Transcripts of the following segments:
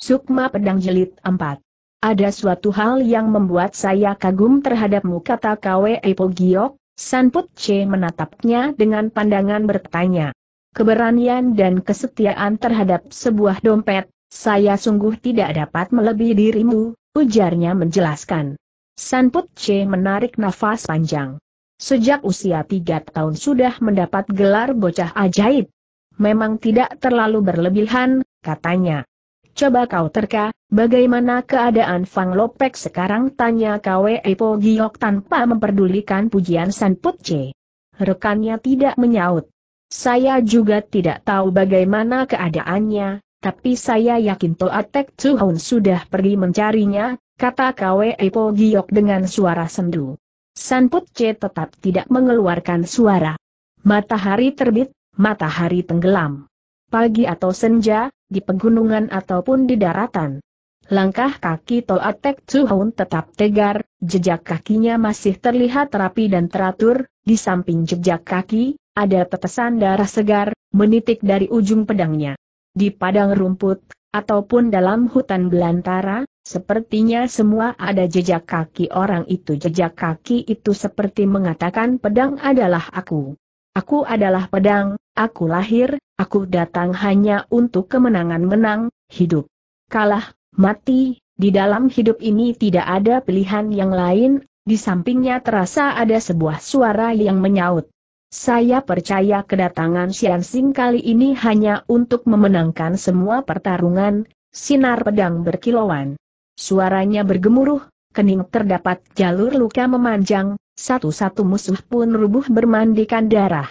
Sukma Pedang Jelit 4. Ada suatu hal yang membuat saya kagum terhadapmu kata Kwe Epo Giok, Sanput C menatapnya dengan pandangan bertanya. Keberanian dan kesetiaan terhadap sebuah dompet, saya sungguh tidak dapat melebihi dirimu, ujarnya menjelaskan. Sanput C menarik nafas panjang. Sejak usia tiga tahun sudah mendapat gelar bocah ajaib. Memang tidak terlalu berlebihan, katanya. Coba kau terka, bagaimana keadaan Fang Lopek sekarang tanya Kwe Po Giok tanpa memperdulikan pujian San Put Rekannya tidak menyaut. Saya juga tidak tahu bagaimana keadaannya, tapi saya yakin Toatek Tuhun sudah pergi mencarinya, kata Kwe Po Giok dengan suara sendu. San Put tetap tidak mengeluarkan suara. Matahari terbit, matahari tenggelam. Pagi atau senja, di pegunungan ataupun di daratan. Langkah kaki Toa Tek tetap tegar, jejak kakinya masih terlihat rapi dan teratur, di samping jejak kaki, ada tetesan darah segar, menitik dari ujung pedangnya. Di padang rumput, ataupun dalam hutan belantara, sepertinya semua ada jejak kaki orang itu. Jejak kaki itu seperti mengatakan pedang adalah aku. Aku adalah pedang, aku lahir, aku datang hanya untuk kemenangan menang, hidup. Kalah, mati, di dalam hidup ini tidak ada pilihan yang lain, di sampingnya terasa ada sebuah suara yang menyaut. Saya percaya kedatangan Sian Sing kali ini hanya untuk memenangkan semua pertarungan, sinar pedang berkilauan. Suaranya bergemuruh, kening terdapat jalur luka memanjang, satu-satu musuh pun rubuh bermandikan darah.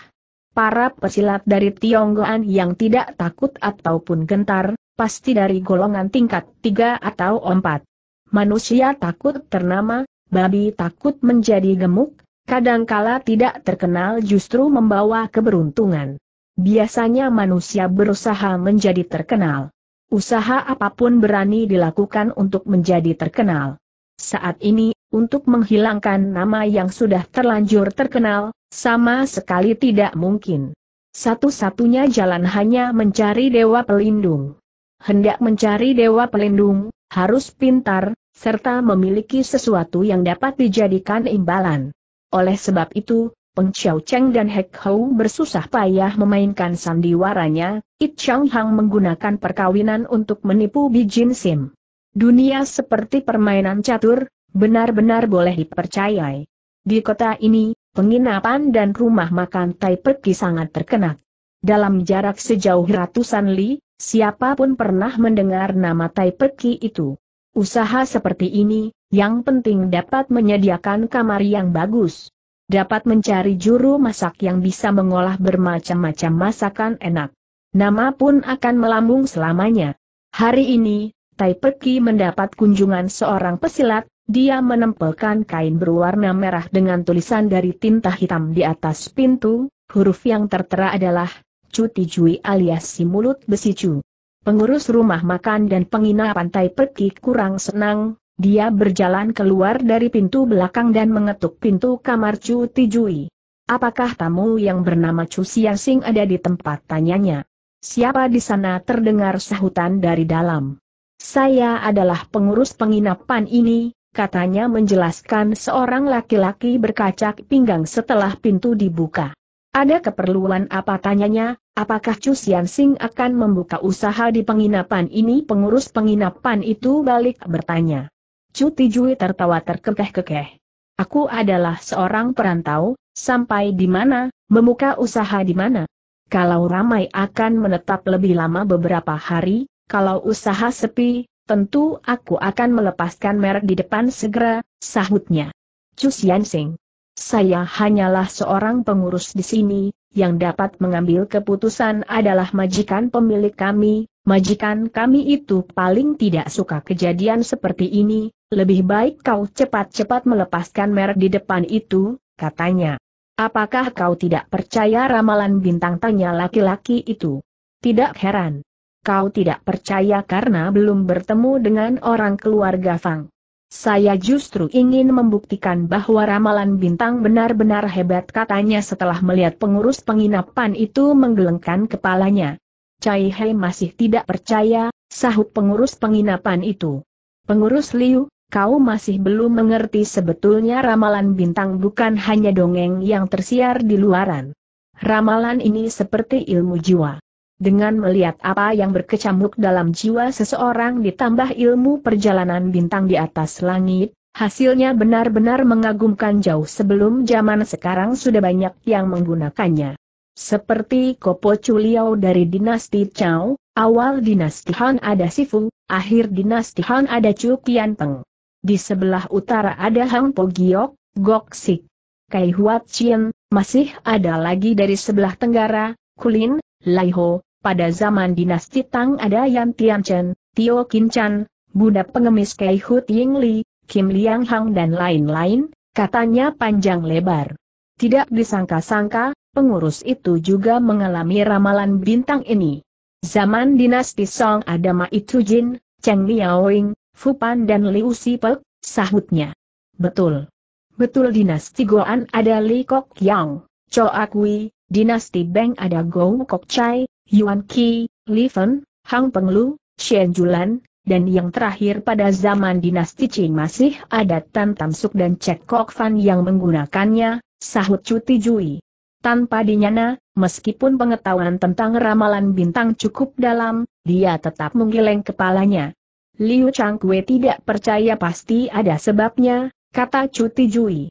Para pesilat dari Tionggoan yang tidak takut ataupun gentar, pasti dari golongan tingkat tiga atau empat. Manusia takut ternama, babi takut menjadi gemuk, kadangkala tidak terkenal justru membawa keberuntungan. Biasanya manusia berusaha menjadi terkenal. Usaha apapun berani dilakukan untuk menjadi terkenal. Saat ini, untuk menghilangkan nama yang sudah terlanjur terkenal, sama sekali tidak mungkin. Satu-satunya jalan hanya mencari Dewa Pelindung. Hendak mencari Dewa Pelindung, harus pintar, serta memiliki sesuatu yang dapat dijadikan imbalan. Oleh sebab itu, Peng Chiao Cheng dan Hek Hou bersusah payah memainkan sandiwaranya, It Chang Hang menggunakan perkawinan untuk menipu Bijin Sim. Dunia seperti permainan catur, benar-benar boleh dipercayai. Di kota ini, penginapan dan rumah makan Taipei sangat terkenal. Dalam jarak sejauh ratusan li, siapapun pernah mendengar nama Taipei itu. Usaha seperti ini, yang penting dapat menyediakan kamar yang bagus. Dapat mencari juru masak yang bisa mengolah bermacam-macam masakan enak. Nama pun akan melambung selamanya. Hari ini, Tai Peki mendapat kunjungan seorang pesilat, dia menempelkan kain berwarna merah dengan tulisan dari tinta hitam di atas pintu, huruf yang tertera adalah Cuti Jui alias si mulut besi cu. Pengurus rumah makan dan penginapan Tai Peki kurang senang, dia berjalan keluar dari pintu belakang dan mengetuk pintu kamar Cuti Jui. Apakah tamu yang bernama Chu Siasing ada di tempat tanyanya? Siapa di sana terdengar sahutan dari dalam? Saya adalah pengurus penginapan ini, katanya menjelaskan seorang laki-laki berkacak pinggang setelah pintu dibuka. Ada keperluan apa tanyanya, apakah Chu Xian Sing akan membuka usaha di penginapan ini? Pengurus penginapan itu balik bertanya. Chu Tijui tertawa terkekeh-kekeh. Aku adalah seorang perantau, sampai di mana, membuka usaha di mana. Kalau ramai akan menetap lebih lama beberapa hari, kalau usaha sepi, tentu aku akan melepaskan merek di depan segera, sahutnya. Cusyansing, Xianxing. Saya hanyalah seorang pengurus di sini, yang dapat mengambil keputusan adalah majikan pemilik kami, majikan kami itu paling tidak suka kejadian seperti ini, lebih baik kau cepat-cepat melepaskan merek di depan itu, katanya. Apakah kau tidak percaya ramalan bintang tanya laki-laki itu? Tidak heran kau tidak percaya karena belum bertemu dengan orang keluarga Fang. Saya justru ingin membuktikan bahwa ramalan bintang benar-benar hebat katanya setelah melihat pengurus penginapan itu menggelengkan kepalanya. Cai Hei masih tidak percaya, sahut pengurus penginapan itu. Pengurus Liu, kau masih belum mengerti sebetulnya ramalan bintang bukan hanya dongeng yang tersiar di luaran. Ramalan ini seperti ilmu jiwa. Dengan melihat apa yang berkecamuk dalam jiwa seseorang ditambah ilmu perjalanan bintang di atas langit, hasilnya benar-benar mengagumkan jauh sebelum zaman sekarang sudah banyak yang menggunakannya. Seperti Kopo Chuliao dari dinasti Chao, awal dinasti Han ada Sifu, akhir dinasti Han ada Chu Qianpeng. Di sebelah utara ada Hang Po Giok, Gok Sik, Kai Huat Chien, masih ada lagi dari sebelah tenggara, Kulin, Laiho, pada zaman dinasti Tang ada Yan Tianchen, Tio Kin Chan, budak pengemis Kei Hu Ying Li, Kim Liang Hang dan lain-lain, katanya panjang lebar. Tidak disangka-sangka, pengurus itu juga mengalami ramalan bintang ini. Zaman dinasti Song ada Ma Itu Jin, Cheng Liaoing, Pan dan Liu Sipek, sahutnya. Betul. Betul dinasti Goan ada Li Kok Yang, Cho Akui, dinasti Beng ada Gou Kok Chai, Yuan Ki, Li Fen, Hang Penglu, Shen Julan, dan yang terakhir pada zaman dinasti Qing masih ada Tan Tam Suk dan Cek Kok Fan yang menggunakannya, sahut Cuti Jui. Tanpa dinyana, meskipun pengetahuan tentang ramalan bintang cukup dalam, dia tetap menggeleng kepalanya. Liu Chang Changkwe tidak percaya pasti ada sebabnya, kata Cuti Jui.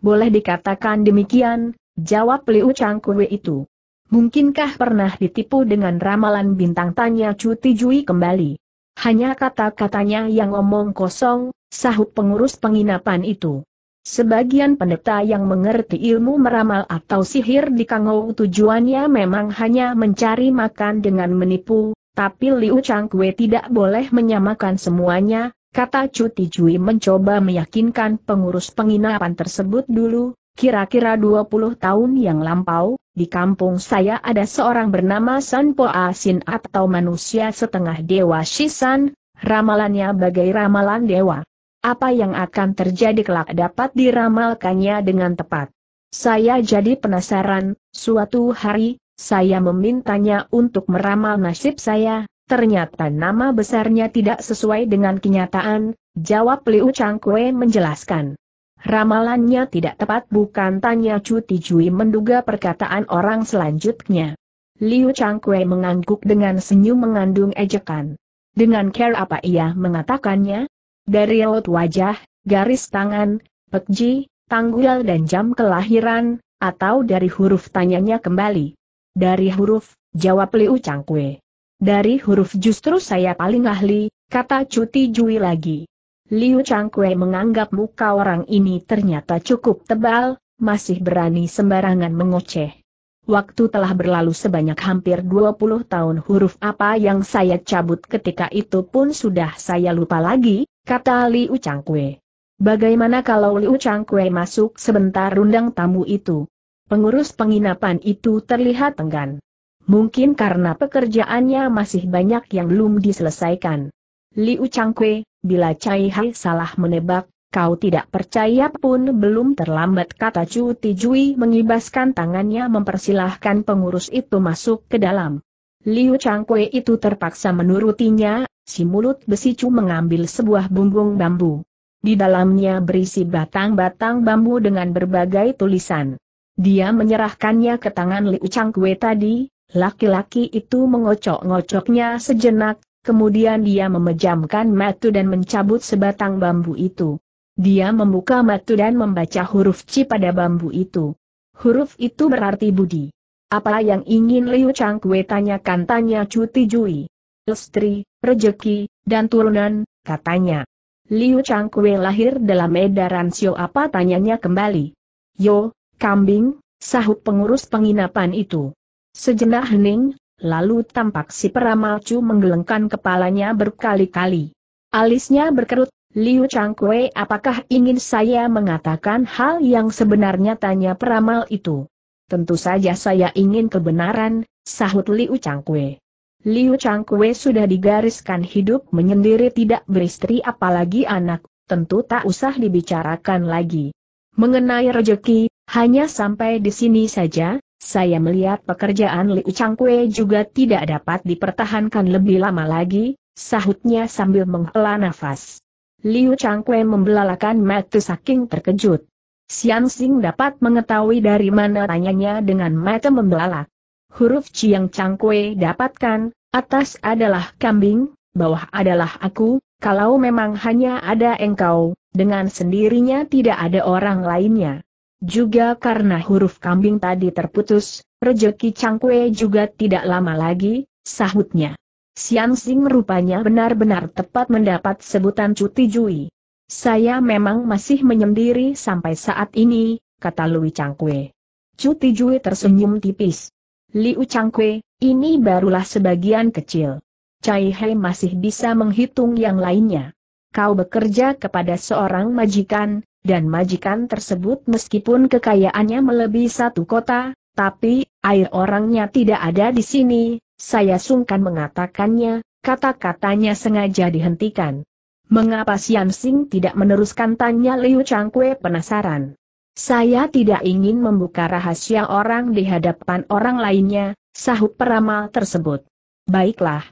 Boleh dikatakan demikian, Jawab Liu Chang Kui itu. Mungkinkah pernah ditipu dengan ramalan bintang tanya Cuti Jui kembali? Hanya kata-katanya yang omong kosong, sahut pengurus penginapan itu. Sebagian pendeta yang mengerti ilmu meramal atau sihir di Kangou tujuannya memang hanya mencari makan dengan menipu, tapi Liu Chang Kui tidak boleh menyamakan semuanya, kata Cuti Jui mencoba meyakinkan pengurus penginapan tersebut dulu, Kira-kira 20 tahun yang lampau, di kampung saya ada seorang bernama San Asin atau manusia setengah dewa Shisan, ramalannya bagai ramalan dewa. Apa yang akan terjadi kelak dapat diramalkannya dengan tepat. Saya jadi penasaran, suatu hari, saya memintanya untuk meramal nasib saya, ternyata nama besarnya tidak sesuai dengan kenyataan, jawab Liu Changkwe menjelaskan. Ramalannya tidak tepat bukan tanya Chu Tijui menduga perkataan orang selanjutnya. Liu Changkwe mengangguk dengan senyum mengandung ejekan. Dengan care apa ia mengatakannya? Dari laut wajah, garis tangan, pekji, tanggul dan jam kelahiran, atau dari huruf tanyanya kembali? Dari huruf, jawab Liu Changkwe. Dari huruf justru saya paling ahli, kata Cuti Jui lagi. Liu Changkwe menganggap muka orang ini ternyata cukup tebal, masih berani sembarangan mengoceh. Waktu telah berlalu sebanyak hampir 20 tahun huruf apa yang saya cabut ketika itu pun sudah saya lupa lagi, kata Liu Changkwe. Bagaimana kalau Liu Changkwe masuk sebentar undang tamu itu? Pengurus penginapan itu terlihat enggan. Mungkin karena pekerjaannya masih banyak yang belum diselesaikan. Liu Changkwe, bila Cai Hai salah menebak, kau tidak percaya pun belum terlambat kata Chu Ti Jui, mengibaskan tangannya mempersilahkan pengurus itu masuk ke dalam. Liu Changkwe itu terpaksa menurutinya, si mulut besi Chu mengambil sebuah bumbung bambu. Di dalamnya berisi batang-batang bambu dengan berbagai tulisan. Dia menyerahkannya ke tangan Liu Changkwe tadi, laki-laki itu mengocok-ngocoknya sejenak, Kemudian dia memejamkan mata dan mencabut sebatang bambu itu. Dia membuka mata dan membaca huruf C pada bambu itu. Huruf itu berarti budi. Apa yang ingin Liu Changkwe tanyakan tanya Cuti Jui? Istri, rejeki, dan turunan, katanya. Liu Changkwe lahir dalam edaran sio apa tanyanya kembali. Yo, kambing, sahut pengurus penginapan itu. Sejenak hening, Lalu tampak si peramal cu menggelengkan kepalanya berkali-kali. Alisnya berkerut, Liu Changkwe apakah ingin saya mengatakan hal yang sebenarnya tanya peramal itu? Tentu saja saya ingin kebenaran, sahut Liu Changkwe. Liu Changkwe sudah digariskan hidup menyendiri tidak beristri apalagi anak, tentu tak usah dibicarakan lagi. Mengenai rejeki, hanya sampai di sini saja, saya melihat pekerjaan Liu Changkwe juga tidak dapat dipertahankan lebih lama lagi, sahutnya sambil menghela nafas. Liu Changkwe membelalakan mata saking terkejut. Xian Xing dapat mengetahui dari mana tanyanya dengan mata membelalak. Huruf C yang Changkwe dapatkan, atas adalah kambing, bawah adalah aku, kalau memang hanya ada engkau, dengan sendirinya tidak ada orang lainnya. Juga karena huruf kambing tadi terputus, rejeki Cangkwe juga tidak lama lagi, sahutnya. Sian Sing rupanya benar-benar tepat mendapat sebutan cuti jui. Saya memang masih menyendiri sampai saat ini, kata Lui Cangkwe. Cuti jui tersenyum tipis. Liu Cangkwe, ini barulah sebagian kecil. Cai Hei masih bisa menghitung yang lainnya. Kau bekerja kepada seorang majikan, dan majikan tersebut meskipun kekayaannya melebihi satu kota, tapi, air orangnya tidak ada di sini, saya sungkan mengatakannya, kata-katanya sengaja dihentikan. Mengapa Sian Sing tidak meneruskan tanya Liu Changkwe penasaran? Saya tidak ingin membuka rahasia orang di hadapan orang lainnya, sahut peramal tersebut. Baiklah,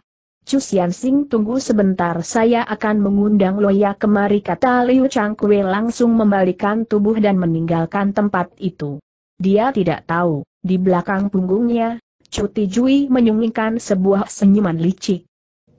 Chu Xian Sing tunggu sebentar saya akan mengundang Loya kemari kata Liu Changkwe langsung membalikan tubuh dan meninggalkan tempat itu. Dia tidak tahu, di belakang punggungnya, Chu Tijui menyunggingkan sebuah senyuman licik.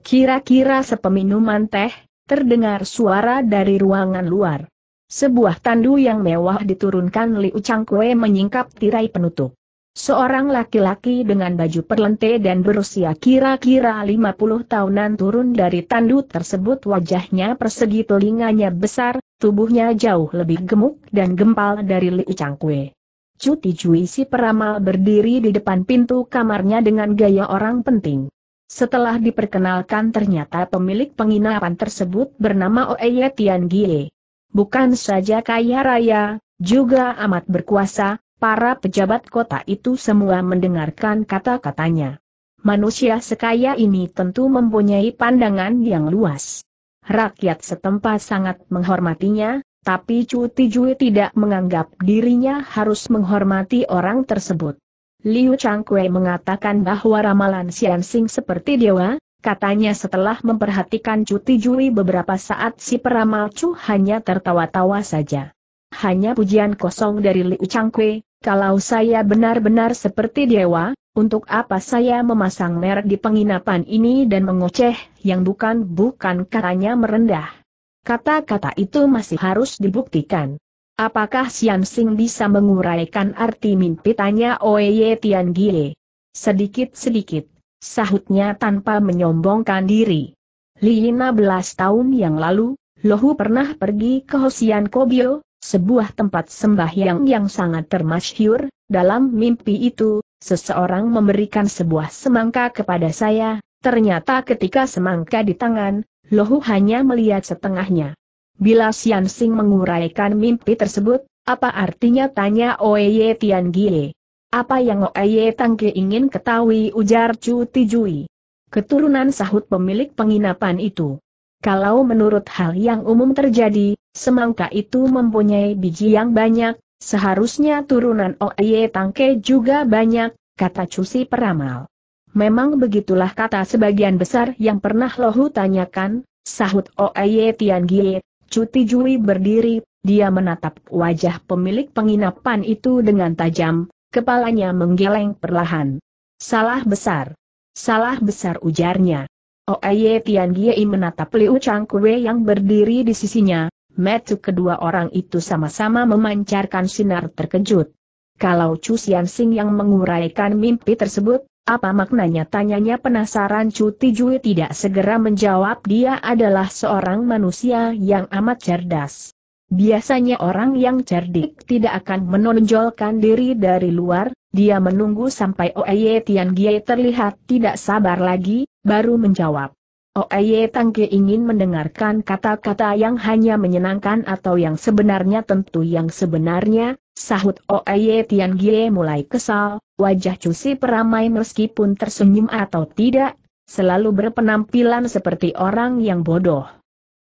Kira-kira sepeminuman teh, terdengar suara dari ruangan luar. Sebuah tandu yang mewah diturunkan Liu Changkwe menyingkap tirai penutup. Seorang laki-laki dengan baju perlente dan berusia kira-kira 50 tahunan turun dari tanduk tersebut wajahnya persegi telinganya besar, tubuhnya jauh lebih gemuk dan gempal dari Li Changkwe. Cuti Jui si peramal berdiri di depan pintu kamarnya dengan gaya orang penting. Setelah diperkenalkan ternyata pemilik penginapan tersebut bernama Oeye Tian Gie. Bukan saja kaya raya, juga amat berkuasa, Para pejabat kota itu semua mendengarkan kata-katanya. Manusia sekaya ini tentu mempunyai pandangan yang luas. Rakyat setempat sangat menghormatinya, tapi Chu Tijui tidak menganggap dirinya harus menghormati orang tersebut. Liu Changkwe mengatakan bahwa ramalan Xian Xing seperti dewa, katanya setelah memperhatikan Chu Tijui beberapa saat si peramal Chu hanya tertawa-tawa saja hanya pujian kosong dari Liu Changkwe, kalau saya benar-benar seperti dewa, untuk apa saya memasang merek di penginapan ini dan mengoceh, yang bukan-bukan katanya merendah. Kata-kata itu masih harus dibuktikan. Apakah Xian Xing bisa menguraikan arti mimpi tanya Oye Tian Gie? Sedikit-sedikit, sahutnya tanpa menyombongkan diri. Lima belas tahun yang lalu, Lohu pernah pergi ke Hosian Kobio sebuah tempat sembahyang yang sangat termasyhur, dalam mimpi itu, seseorang memberikan sebuah semangka kepada saya, ternyata ketika semangka di tangan, Lohu hanya melihat setengahnya. Bila Sian Sing menguraikan mimpi tersebut, apa artinya tanya Oeye Tian Gie? Apa yang Oeye Tangke ingin ketahui ujar Chu Tijui? Keturunan sahut pemilik penginapan itu. Kalau menurut hal yang umum terjadi, Semangka itu mempunyai biji yang banyak, seharusnya turunan Oye Tangke juga banyak, kata Cusi peramal. Memang begitulah kata sebagian besar yang pernah Lohu tanyakan, sahut Oye Gie. Cuti Jui berdiri, dia menatap wajah pemilik penginapan itu dengan tajam, kepalanya menggeleng perlahan. Salah besar. Salah besar ujarnya. Oye Gie menatap Liu Changkue yang berdiri di sisinya, Metu kedua orang itu sama-sama memancarkan sinar terkejut. Kalau Chu Xian Sing yang menguraikan mimpi tersebut, apa maknanya tanyanya penasaran Chu Tijui tidak segera menjawab dia adalah seorang manusia yang amat cerdas. Biasanya orang yang cerdik tidak akan menonjolkan diri dari luar, dia menunggu sampai Oeye Tian Gie terlihat tidak sabar lagi, baru menjawab. Oh Tangke ingin mendengarkan kata-kata yang hanya menyenangkan atau yang sebenarnya tentu yang sebenarnya, sahut Oye Tian Gie mulai kesal, wajah cusi peramai meskipun tersenyum atau tidak, selalu berpenampilan seperti orang yang bodoh.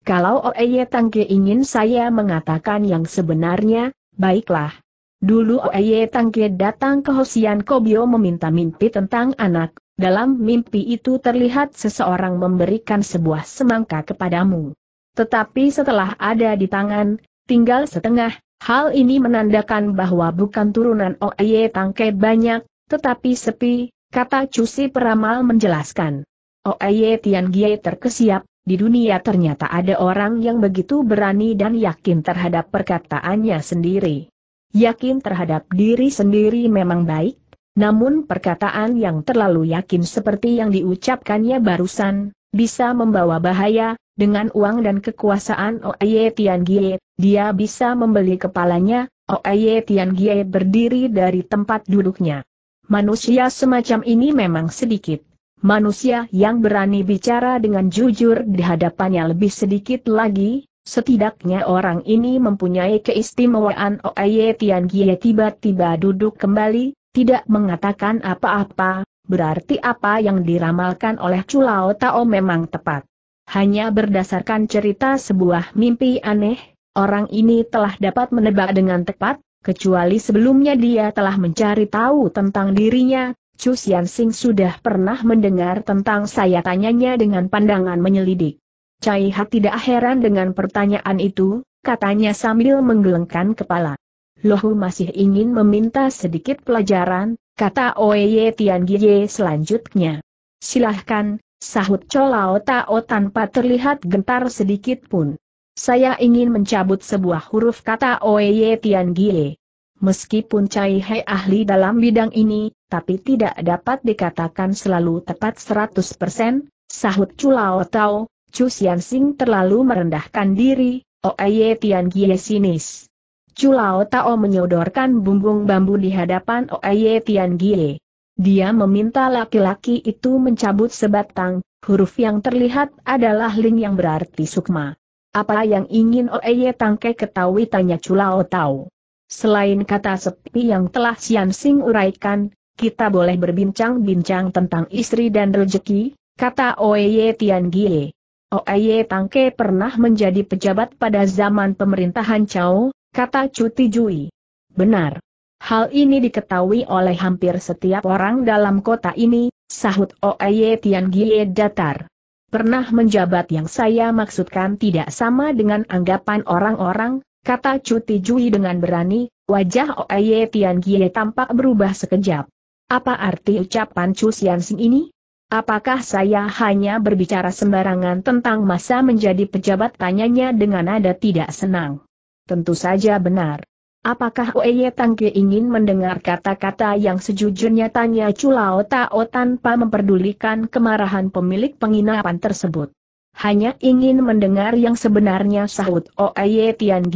Kalau Oh Tangke ingin saya mengatakan yang sebenarnya, baiklah. Dulu Oh Tangke datang ke Hosian Kobio meminta mimpi tentang anak dalam mimpi itu terlihat seseorang memberikan sebuah semangka kepadamu. Tetapi setelah ada di tangan, tinggal setengah, hal ini menandakan bahwa bukan turunan Oye Tangke banyak, tetapi sepi, kata Cusi Peramal menjelaskan. Oye Tian Gie terkesiap, di dunia ternyata ada orang yang begitu berani dan yakin terhadap perkataannya sendiri. Yakin terhadap diri sendiri memang baik, namun perkataan yang terlalu yakin seperti yang diucapkannya barusan, bisa membawa bahaya, dengan uang dan kekuasaan Oye Tiangie, dia bisa membeli kepalanya, Oye Tiangie berdiri dari tempat duduknya. Manusia semacam ini memang sedikit. Manusia yang berani bicara dengan jujur di hadapannya lebih sedikit lagi, Setidaknya orang ini mempunyai keistimewaan Oye Tiangie tiba-tiba duduk kembali, tidak mengatakan apa-apa, berarti apa yang diramalkan oleh Culao Tao memang tepat. Hanya berdasarkan cerita sebuah mimpi aneh, orang ini telah dapat menebak dengan tepat, kecuali sebelumnya dia telah mencari tahu tentang dirinya, Chu Xian sudah pernah mendengar tentang saya tanyanya dengan pandangan menyelidik. Cai Ha tidak heran dengan pertanyaan itu, katanya sambil menggelengkan kepala. Lohu masih ingin meminta sedikit pelajaran, kata Oye Tian Gie selanjutnya. Silahkan, sahut Colao Tao tanpa terlihat gentar sedikit pun. Saya ingin mencabut sebuah huruf kata Oye Tian Gie. Meskipun Cai ahli dalam bidang ini, tapi tidak dapat dikatakan selalu tepat 100%, sahut Cholao Tao, Chu Xianxing terlalu merendahkan diri, Oye Tian Gie sinis. Culao Tao menyodorkan bumbung bambu di hadapan Oye Tian Gie. Dia meminta laki-laki itu mencabut sebatang, huruf yang terlihat adalah Ling yang berarti sukma. Apa yang ingin Oeye Tangke ketahui tanya Culao Tao. Selain kata sepi yang telah Sian Sing uraikan, kita boleh berbincang-bincang tentang istri dan rejeki, kata Oeye Tian Gie. Oeye Tangke pernah menjadi pejabat pada zaman pemerintahan Chao, kata Cuti Jui. Benar. Hal ini diketahui oleh hampir setiap orang dalam kota ini, sahut Oeye Tian Gie Datar. Pernah menjabat yang saya maksudkan tidak sama dengan anggapan orang-orang, kata Cuti Jui dengan berani, wajah Oeye Tian Gie tampak berubah sekejap. Apa arti ucapan Chu Xianxing ini? Apakah saya hanya berbicara sembarangan tentang masa menjadi pejabat tanyanya dengan nada tidak senang? Tentu saja benar. Apakah Oeye Tangke ingin mendengar kata-kata yang sejujurnya tanya Culao Tao tanpa memperdulikan kemarahan pemilik penginapan tersebut? Hanya ingin mendengar yang sebenarnya sahut Oeye Tian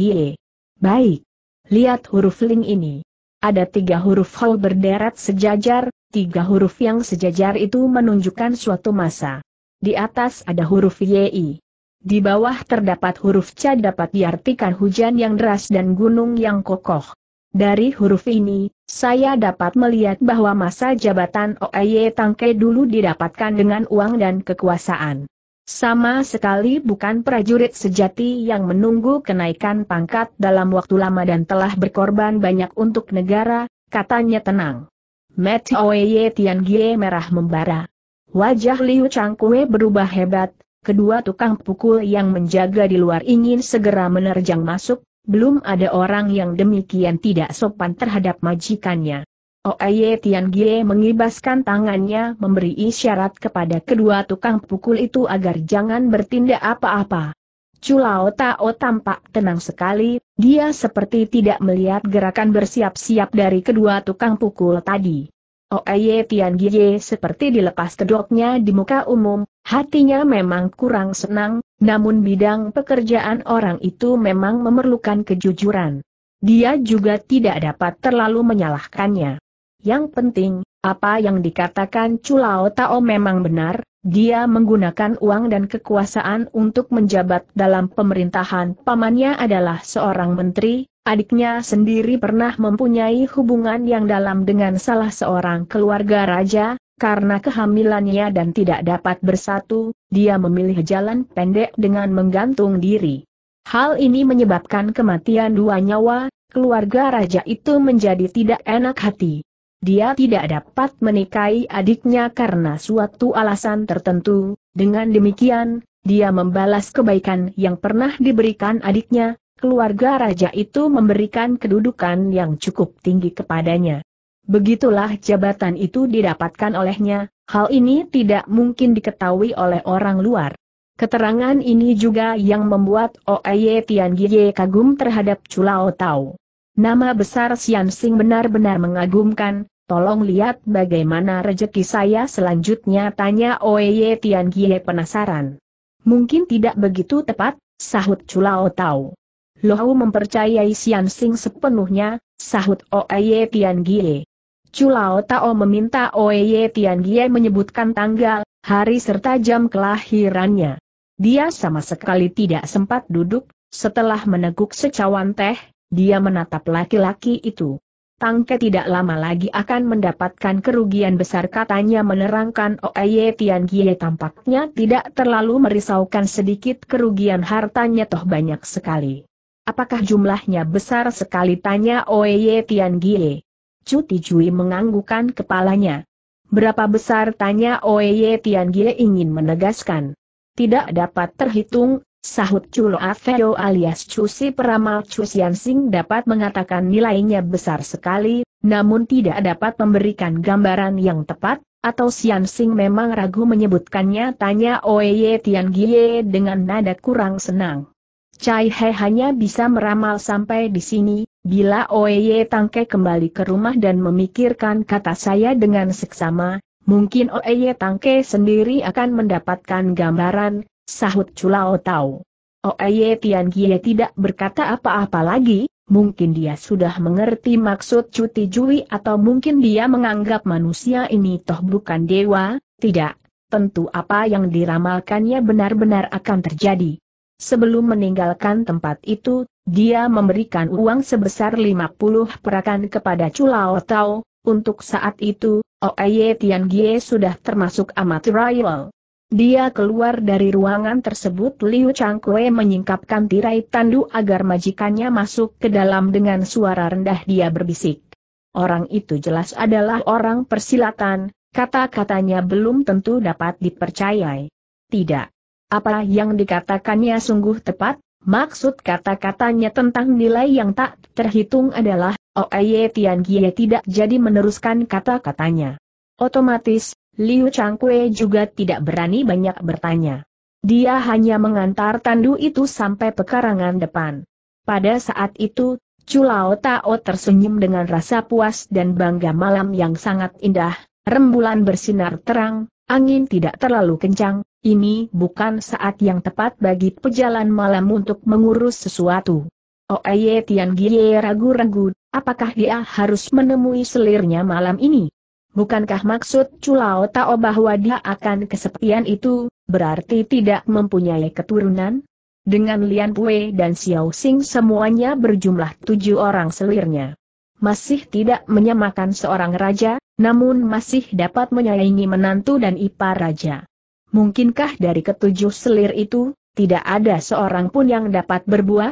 Baik. Lihat huruf ling ini. Ada tiga huruf Hou berderet sejajar, tiga huruf yang sejajar itu menunjukkan suatu masa. Di atas ada huruf YI. Di bawah terdapat huruf C dapat diartikan hujan yang deras dan gunung yang kokoh. Dari huruf ini, saya dapat melihat bahwa masa jabatan OAY e Tangke dulu didapatkan dengan uang dan kekuasaan. Sama sekali bukan prajurit sejati yang menunggu kenaikan pangkat dalam waktu lama dan telah berkorban banyak untuk negara, katanya tenang. Met e Tian Gie merah membara. Wajah Liu Changkue berubah hebat, Kedua tukang pukul yang menjaga di luar ingin segera menerjang masuk, belum ada orang yang demikian tidak sopan terhadap majikannya. Oaye Tian Gie mengibaskan tangannya memberi isyarat kepada kedua tukang pukul itu agar jangan bertindak apa-apa. Culao Tao tampak tenang sekali, dia seperti tidak melihat gerakan bersiap-siap dari kedua tukang pukul tadi. Oeye oh, Tian Gie seperti dilepas kedoknya di muka umum, hatinya memang kurang senang, namun bidang pekerjaan orang itu memang memerlukan kejujuran. Dia juga tidak dapat terlalu menyalahkannya. Yang penting, apa yang dikatakan Culao Tao memang benar, dia menggunakan uang dan kekuasaan untuk menjabat dalam pemerintahan pamannya adalah seorang menteri, Adiknya sendiri pernah mempunyai hubungan yang dalam dengan salah seorang keluarga raja, karena kehamilannya dan tidak dapat bersatu, dia memilih jalan pendek dengan menggantung diri. Hal ini menyebabkan kematian dua nyawa, keluarga raja itu menjadi tidak enak hati. Dia tidak dapat menikahi adiknya karena suatu alasan tertentu, dengan demikian, dia membalas kebaikan yang pernah diberikan adiknya, keluarga raja itu memberikan kedudukan yang cukup tinggi kepadanya. Begitulah jabatan itu didapatkan olehnya, hal ini tidak mungkin diketahui oleh orang luar. Keterangan ini juga yang membuat Oeye Gie kagum terhadap Chulao Tao. Nama besar Sian Sing benar-benar mengagumkan, tolong lihat bagaimana rejeki saya selanjutnya tanya Oeye Gie penasaran. Mungkin tidak begitu tepat, sahut Chulao Tao. Lohau mempercayai Sian Sing sepenuhnya, sahut Oeye Tian Gie. Chulao Tao meminta Oeye Tian Gie menyebutkan tanggal, hari serta jam kelahirannya. Dia sama sekali tidak sempat duduk, setelah meneguk secawan teh, dia menatap laki-laki itu. Tangke tidak lama lagi akan mendapatkan kerugian besar katanya menerangkan Oeye Tian Gie tampaknya tidak terlalu merisaukan sedikit kerugian hartanya toh banyak sekali. Apakah jumlahnya besar sekali tanya Oeye Tiangie. Cuti Jui menganggukan kepalanya. Berapa besar tanya Oeye Gie ingin menegaskan. Tidak dapat terhitung, sahut Chulo Afeo alias Cusi peramal Sian Sing dapat mengatakan nilainya besar sekali, namun tidak dapat memberikan gambaran yang tepat, atau Sian Sing memang ragu menyebutkannya tanya Oeye Tian Gie dengan nada kurang senang. Cai He hanya bisa meramal sampai di sini, bila Oye Tangke kembali ke rumah dan memikirkan kata saya dengan seksama, mungkin Oye Tangke sendiri akan mendapatkan gambaran, sahut Culao Tau. Oye Tian Gie tidak berkata apa-apa lagi, mungkin dia sudah mengerti maksud cuti jui atau mungkin dia menganggap manusia ini toh bukan dewa, tidak, tentu apa yang diramalkannya benar-benar akan terjadi. Sebelum meninggalkan tempat itu, dia memberikan uang sebesar 50 perakan kepada Chulao Tao, untuk saat itu, Tian Gie sudah termasuk amat royal. Dia keluar dari ruangan tersebut Liu Changkwe menyingkapkan tirai tandu agar majikannya masuk ke dalam dengan suara rendah dia berbisik. Orang itu jelas adalah orang persilatan, kata-katanya belum tentu dapat dipercayai. Tidak. Apa yang dikatakannya sungguh tepat, maksud kata-katanya tentang nilai yang tak terhitung adalah, Oeye Gie tidak jadi meneruskan kata-katanya. Otomatis, Liu Changkue juga tidak berani banyak bertanya. Dia hanya mengantar tandu itu sampai pekarangan depan. Pada saat itu, Chulao Tao tersenyum dengan rasa puas dan bangga malam yang sangat indah, rembulan bersinar terang, angin tidak terlalu kencang, ini bukan saat yang tepat bagi pejalan malam untuk mengurus sesuatu. Oeye oh, Tian Gie ragu-ragu, apakah dia harus menemui selirnya malam ini? Bukankah maksud Culao Tao bahwa dia akan kesepian itu, berarti tidak mempunyai keturunan? Dengan Lian Pue dan Xiao Xing semuanya berjumlah tujuh orang selirnya. Masih tidak menyamakan seorang raja, namun masih dapat menyaingi menantu dan ipar raja. Mungkinkah dari ketujuh selir itu, tidak ada seorang pun yang dapat berbuah?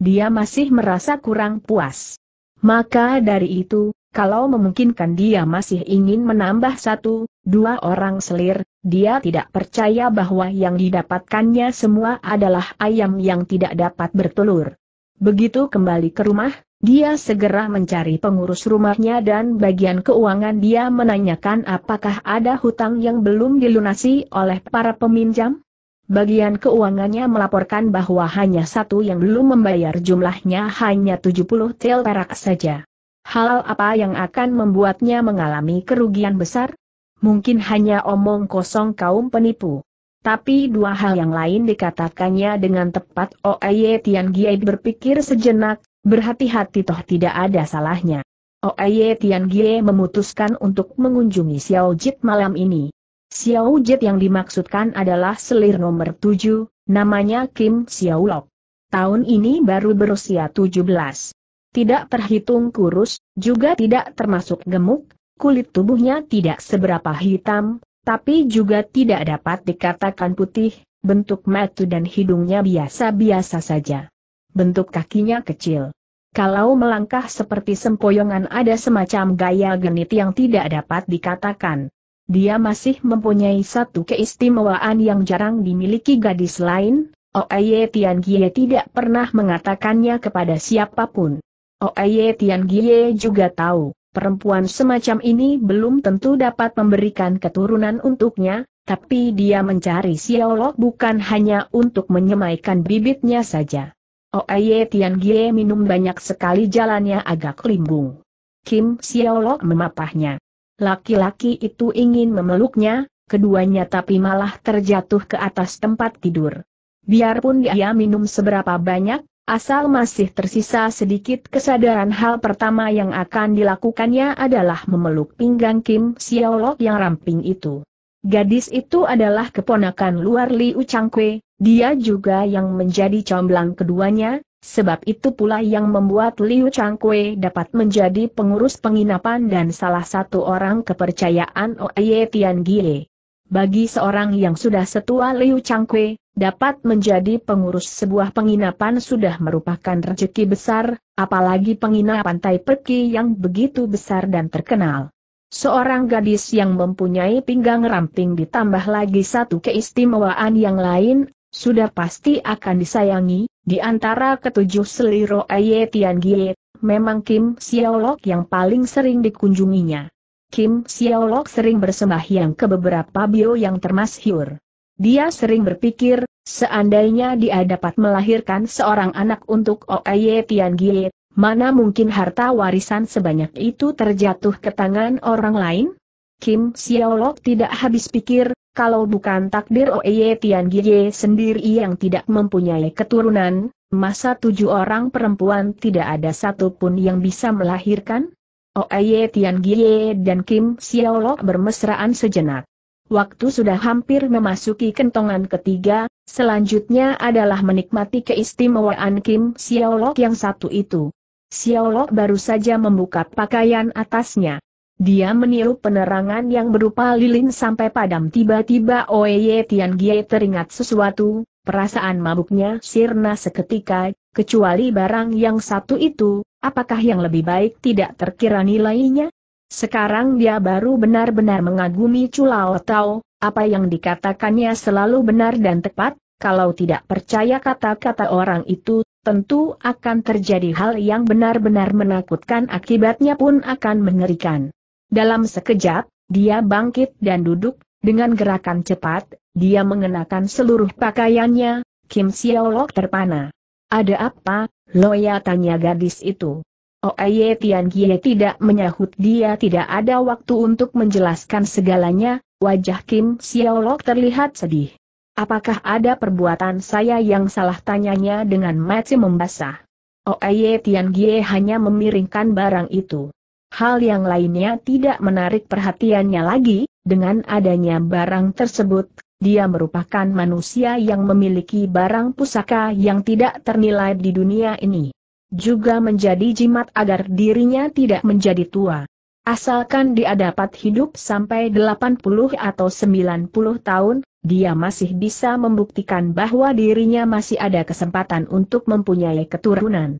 Dia masih merasa kurang puas. Maka dari itu, kalau memungkinkan dia masih ingin menambah satu, dua orang selir, dia tidak percaya bahwa yang didapatkannya semua adalah ayam yang tidak dapat bertelur. Begitu kembali ke rumah, dia segera mencari pengurus rumahnya dan bagian keuangan dia menanyakan apakah ada hutang yang belum dilunasi oleh para peminjam. Bagian keuangannya melaporkan bahwa hanya satu yang belum membayar jumlahnya hanya 70 tel perak saja. Hal apa yang akan membuatnya mengalami kerugian besar? Mungkin hanya omong kosong kaum penipu. Tapi dua hal yang lain dikatakannya dengan tepat Oh Tian Giai berpikir sejenak, Berhati-hati toh tidak ada salahnya. Oeye oh, gie memutuskan untuk mengunjungi Xiao Jit malam ini. Xiao Jit yang dimaksudkan adalah selir nomor tujuh, namanya Kim Xiao Lok. Tahun ini baru berusia tujuh belas. Tidak terhitung kurus, juga tidak termasuk gemuk, kulit tubuhnya tidak seberapa hitam, tapi juga tidak dapat dikatakan putih, bentuk mata dan hidungnya biasa-biasa saja bentuk kakinya kecil. Kalau melangkah seperti sempoyongan ada semacam gaya genit yang tidak dapat dikatakan. Dia masih mempunyai satu keistimewaan yang jarang dimiliki gadis lain, Oeye Tian Gie tidak pernah mengatakannya kepada siapapun. Oeye Tian Gie juga tahu, perempuan semacam ini belum tentu dapat memberikan keturunan untuknya, tapi dia mencari siolog bukan hanya untuk menyemaikan bibitnya saja. Oye oh, Tian Gie minum banyak sekali jalannya agak limbung. Kim Xiao Xiaolok memapahnya. Laki-laki itu ingin memeluknya, keduanya tapi malah terjatuh ke atas tempat tidur. Biarpun dia minum seberapa banyak, asal masih tersisa sedikit kesadaran hal pertama yang akan dilakukannya adalah memeluk pinggang Kim Xiao Xiaolok yang ramping itu. Gadis itu adalah keponakan luar Liu Kue, dia juga yang menjadi comblang keduanya, sebab itu pula yang membuat Liu Changkwe dapat menjadi pengurus penginapan dan salah satu orang kepercayaan Oye Gie. Bagi seorang yang sudah setua Liu Changkwe, dapat menjadi pengurus sebuah penginapan sudah merupakan rezeki besar, apalagi penginapan perki yang begitu besar dan terkenal. Seorang gadis yang mempunyai pinggang ramping ditambah lagi satu keistimewaan yang lain sudah pasti akan disayangi, di antara ketujuh seliro Aye Gie, memang Kim Xiao Lock yang paling sering dikunjunginya. Kim Xiao Lock sering bersembahyang ke beberapa bio yang termasyur. Dia sering berpikir, seandainya dia dapat melahirkan seorang anak untuk Tian Gie, mana mungkin harta warisan sebanyak itu terjatuh ke tangan orang lain? Kim Xiao Lock tidak habis pikir, kalau bukan takdir Oeye Gie sendiri yang tidak mempunyai keturunan, masa tujuh orang perempuan tidak ada satupun yang bisa melahirkan? Oeye Gie dan Kim Xiaolok bermesraan sejenak. Waktu sudah hampir memasuki kentongan ketiga, selanjutnya adalah menikmati keistimewaan Kim Xiaolok yang satu itu. Xiaolok baru saja membuka pakaian atasnya. Dia meniru penerangan yang berupa lilin sampai padam tiba-tiba Oye Tian Gie teringat sesuatu, perasaan mabuknya sirna seketika, kecuali barang yang satu itu, apakah yang lebih baik tidak terkira nilainya? Sekarang dia baru benar-benar mengagumi Culao Tao, apa yang dikatakannya selalu benar dan tepat, kalau tidak percaya kata-kata orang itu, tentu akan terjadi hal yang benar-benar menakutkan akibatnya pun akan mengerikan. Dalam sekejap, dia bangkit dan duduk, dengan gerakan cepat, dia mengenakan seluruh pakaiannya, Kim Lok terpana. Ada apa, Loya tanya gadis itu. Oeye oh, Tian Gie tidak menyahut dia tidak ada waktu untuk menjelaskan segalanya, wajah Kim Lok terlihat sedih. Apakah ada perbuatan saya yang salah tanyanya dengan mati membasah? Oeye oh, Tian Gie hanya memiringkan barang itu. Hal yang lainnya tidak menarik perhatiannya lagi, dengan adanya barang tersebut, dia merupakan manusia yang memiliki barang pusaka yang tidak ternilai di dunia ini. Juga menjadi jimat agar dirinya tidak menjadi tua. Asalkan dia dapat hidup sampai 80 atau 90 tahun, dia masih bisa membuktikan bahwa dirinya masih ada kesempatan untuk mempunyai keturunan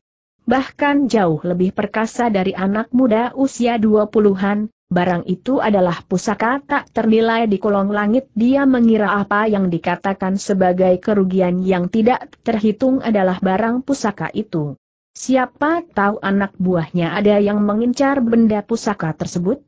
bahkan jauh lebih perkasa dari anak muda usia 20-an, barang itu adalah pusaka tak ternilai di kolong langit. Dia mengira apa yang dikatakan sebagai kerugian yang tidak terhitung adalah barang pusaka itu. Siapa tahu anak buahnya ada yang mengincar benda pusaka tersebut?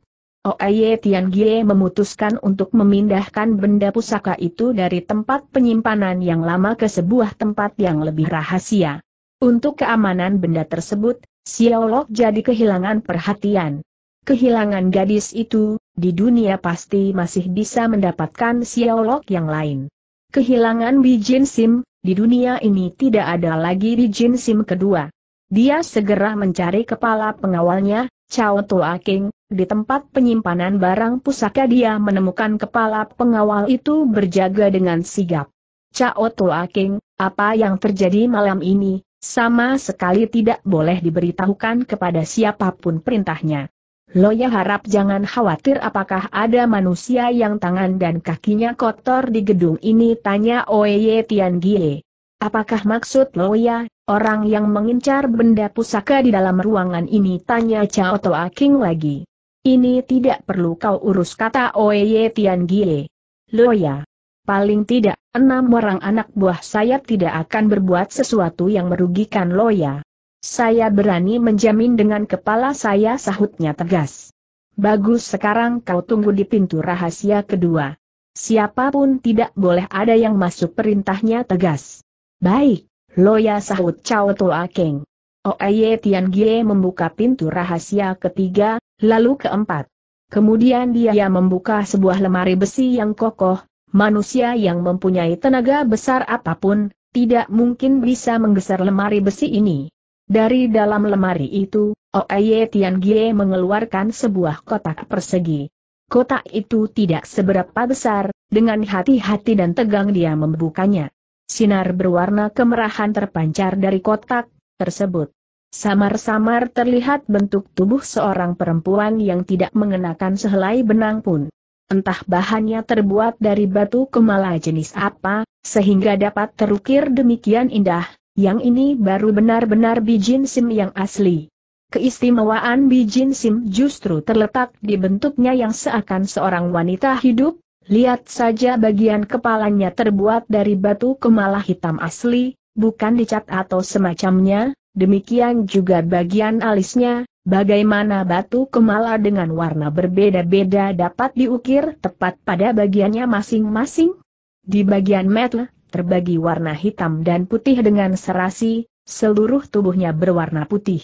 Oye Tian Gie memutuskan untuk memindahkan benda pusaka itu dari tempat penyimpanan yang lama ke sebuah tempat yang lebih rahasia. Untuk keamanan benda tersebut, Xiaolok jadi kehilangan perhatian. Kehilangan gadis itu, di dunia pasti masih bisa mendapatkan Xiaolok yang lain. Kehilangan Bijin Sim, di dunia ini tidak ada lagi Bijin Sim kedua. Dia segera mencari kepala pengawalnya, Chao Tua King, di tempat penyimpanan barang pusaka dia menemukan kepala pengawal itu berjaga dengan sigap. Chao Tua King, apa yang terjadi malam ini, sama sekali tidak boleh diberitahukan kepada siapapun perintahnya. Loya harap jangan khawatir apakah ada manusia yang tangan dan kakinya kotor di gedung ini tanya Oye Tian Gie. Apakah maksud Loya, orang yang mengincar benda pusaka di dalam ruangan ini tanya Chao Toa King lagi. Ini tidak perlu kau urus kata Oye Tian Gie. Loya, paling tidak, enam orang anak buah saya tidak akan berbuat sesuatu yang merugikan Loya. Saya berani menjamin dengan kepala saya sahutnya tegas. Bagus sekarang kau tunggu di pintu rahasia kedua. Siapapun tidak boleh ada yang masuk perintahnya tegas. Baik, Loya sahut Cao Toa Keng. Oeye Tian Gie membuka pintu rahasia ketiga, lalu keempat. Kemudian dia membuka sebuah lemari besi yang kokoh, Manusia yang mempunyai tenaga besar apapun, tidak mungkin bisa menggeser lemari besi ini. Dari dalam lemari itu, Oeye Tiangie mengeluarkan sebuah kotak persegi. Kotak itu tidak seberapa besar, dengan hati-hati dan tegang dia membukanya. Sinar berwarna kemerahan terpancar dari kotak tersebut. Samar-samar terlihat bentuk tubuh seorang perempuan yang tidak mengenakan sehelai benang pun entah bahannya terbuat dari batu kemala jenis apa, sehingga dapat terukir demikian indah, yang ini baru benar-benar bijin sim yang asli. Keistimewaan bijin sim justru terletak di bentuknya yang seakan seorang wanita hidup, lihat saja bagian kepalanya terbuat dari batu kemala hitam asli, bukan dicat atau semacamnya, demikian juga bagian alisnya, Bagaimana batu kemala dengan warna berbeda-beda dapat diukir tepat pada bagiannya masing-masing? Di bagian metal, terbagi warna hitam dan putih dengan serasi, seluruh tubuhnya berwarna putih.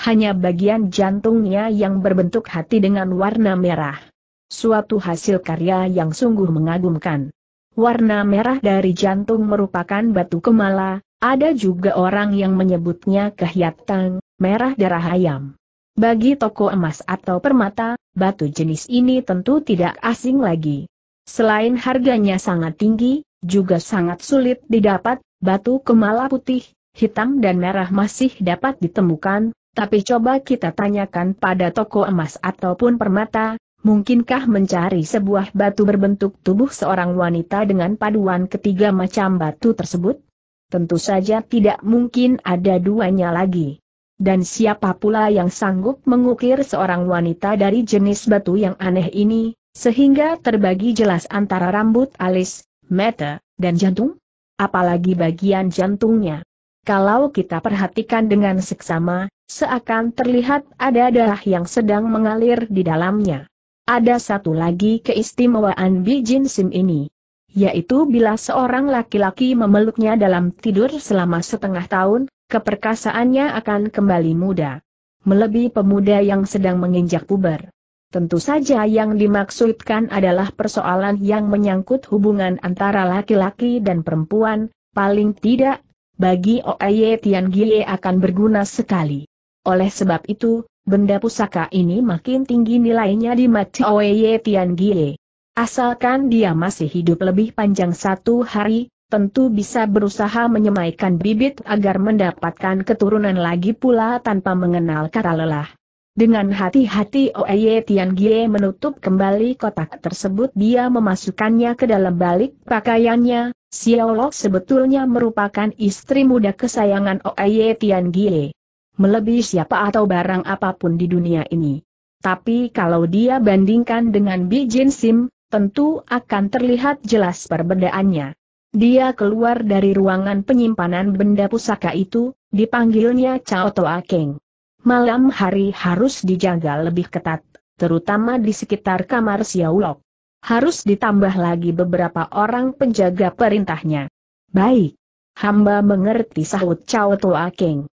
Hanya bagian jantungnya yang berbentuk hati dengan warna merah. Suatu hasil karya yang sungguh mengagumkan. Warna merah dari jantung merupakan batu kemala, ada juga orang yang menyebutnya kehiatan, merah darah ayam. Bagi toko emas atau permata, batu jenis ini tentu tidak asing lagi. Selain harganya sangat tinggi, juga sangat sulit didapat, batu kemala putih, hitam dan merah masih dapat ditemukan, tapi coba kita tanyakan pada toko emas ataupun permata, mungkinkah mencari sebuah batu berbentuk tubuh seorang wanita dengan paduan ketiga macam batu tersebut? Tentu saja tidak mungkin ada duanya lagi. Dan siapa pula yang sanggup mengukir seorang wanita dari jenis batu yang aneh ini, sehingga terbagi jelas antara rambut alis, mata, dan jantung? Apalagi bagian jantungnya. Kalau kita perhatikan dengan seksama, seakan terlihat ada darah yang sedang mengalir di dalamnya. Ada satu lagi keistimewaan Bijin Sim ini yaitu bila seorang laki-laki memeluknya dalam tidur selama setengah tahun, keperkasaannya akan kembali muda. Melebihi pemuda yang sedang menginjak puber. Tentu saja yang dimaksudkan adalah persoalan yang menyangkut hubungan antara laki-laki dan perempuan, paling tidak, bagi Oeye Tian Gie akan berguna sekali. Oleh sebab itu, benda pusaka ini makin tinggi nilainya di mata Oeye Tian Gie. Asalkan dia masih hidup lebih panjang satu hari, tentu bisa berusaha menyemaikan bibit agar mendapatkan keturunan lagi pula tanpa mengenal kata lelah. Dengan hati-hati Oeye Gie menutup kembali kotak tersebut dia memasukkannya ke dalam balik pakaiannya, Xiao Xiaolong sebetulnya merupakan istri muda kesayangan Oeye Gie. Melebihi siapa atau barang apapun di dunia ini. Tapi kalau dia bandingkan dengan Bi Jin Sim, tentu akan terlihat jelas perbedaannya. Dia keluar dari ruangan penyimpanan benda pusaka itu, dipanggilnya Cao Toa Keng. Malam hari harus dijaga lebih ketat, terutama di sekitar kamar Xiaolok. Harus ditambah lagi beberapa orang penjaga perintahnya. Baik. Hamba mengerti sahut Cao Toa Keng.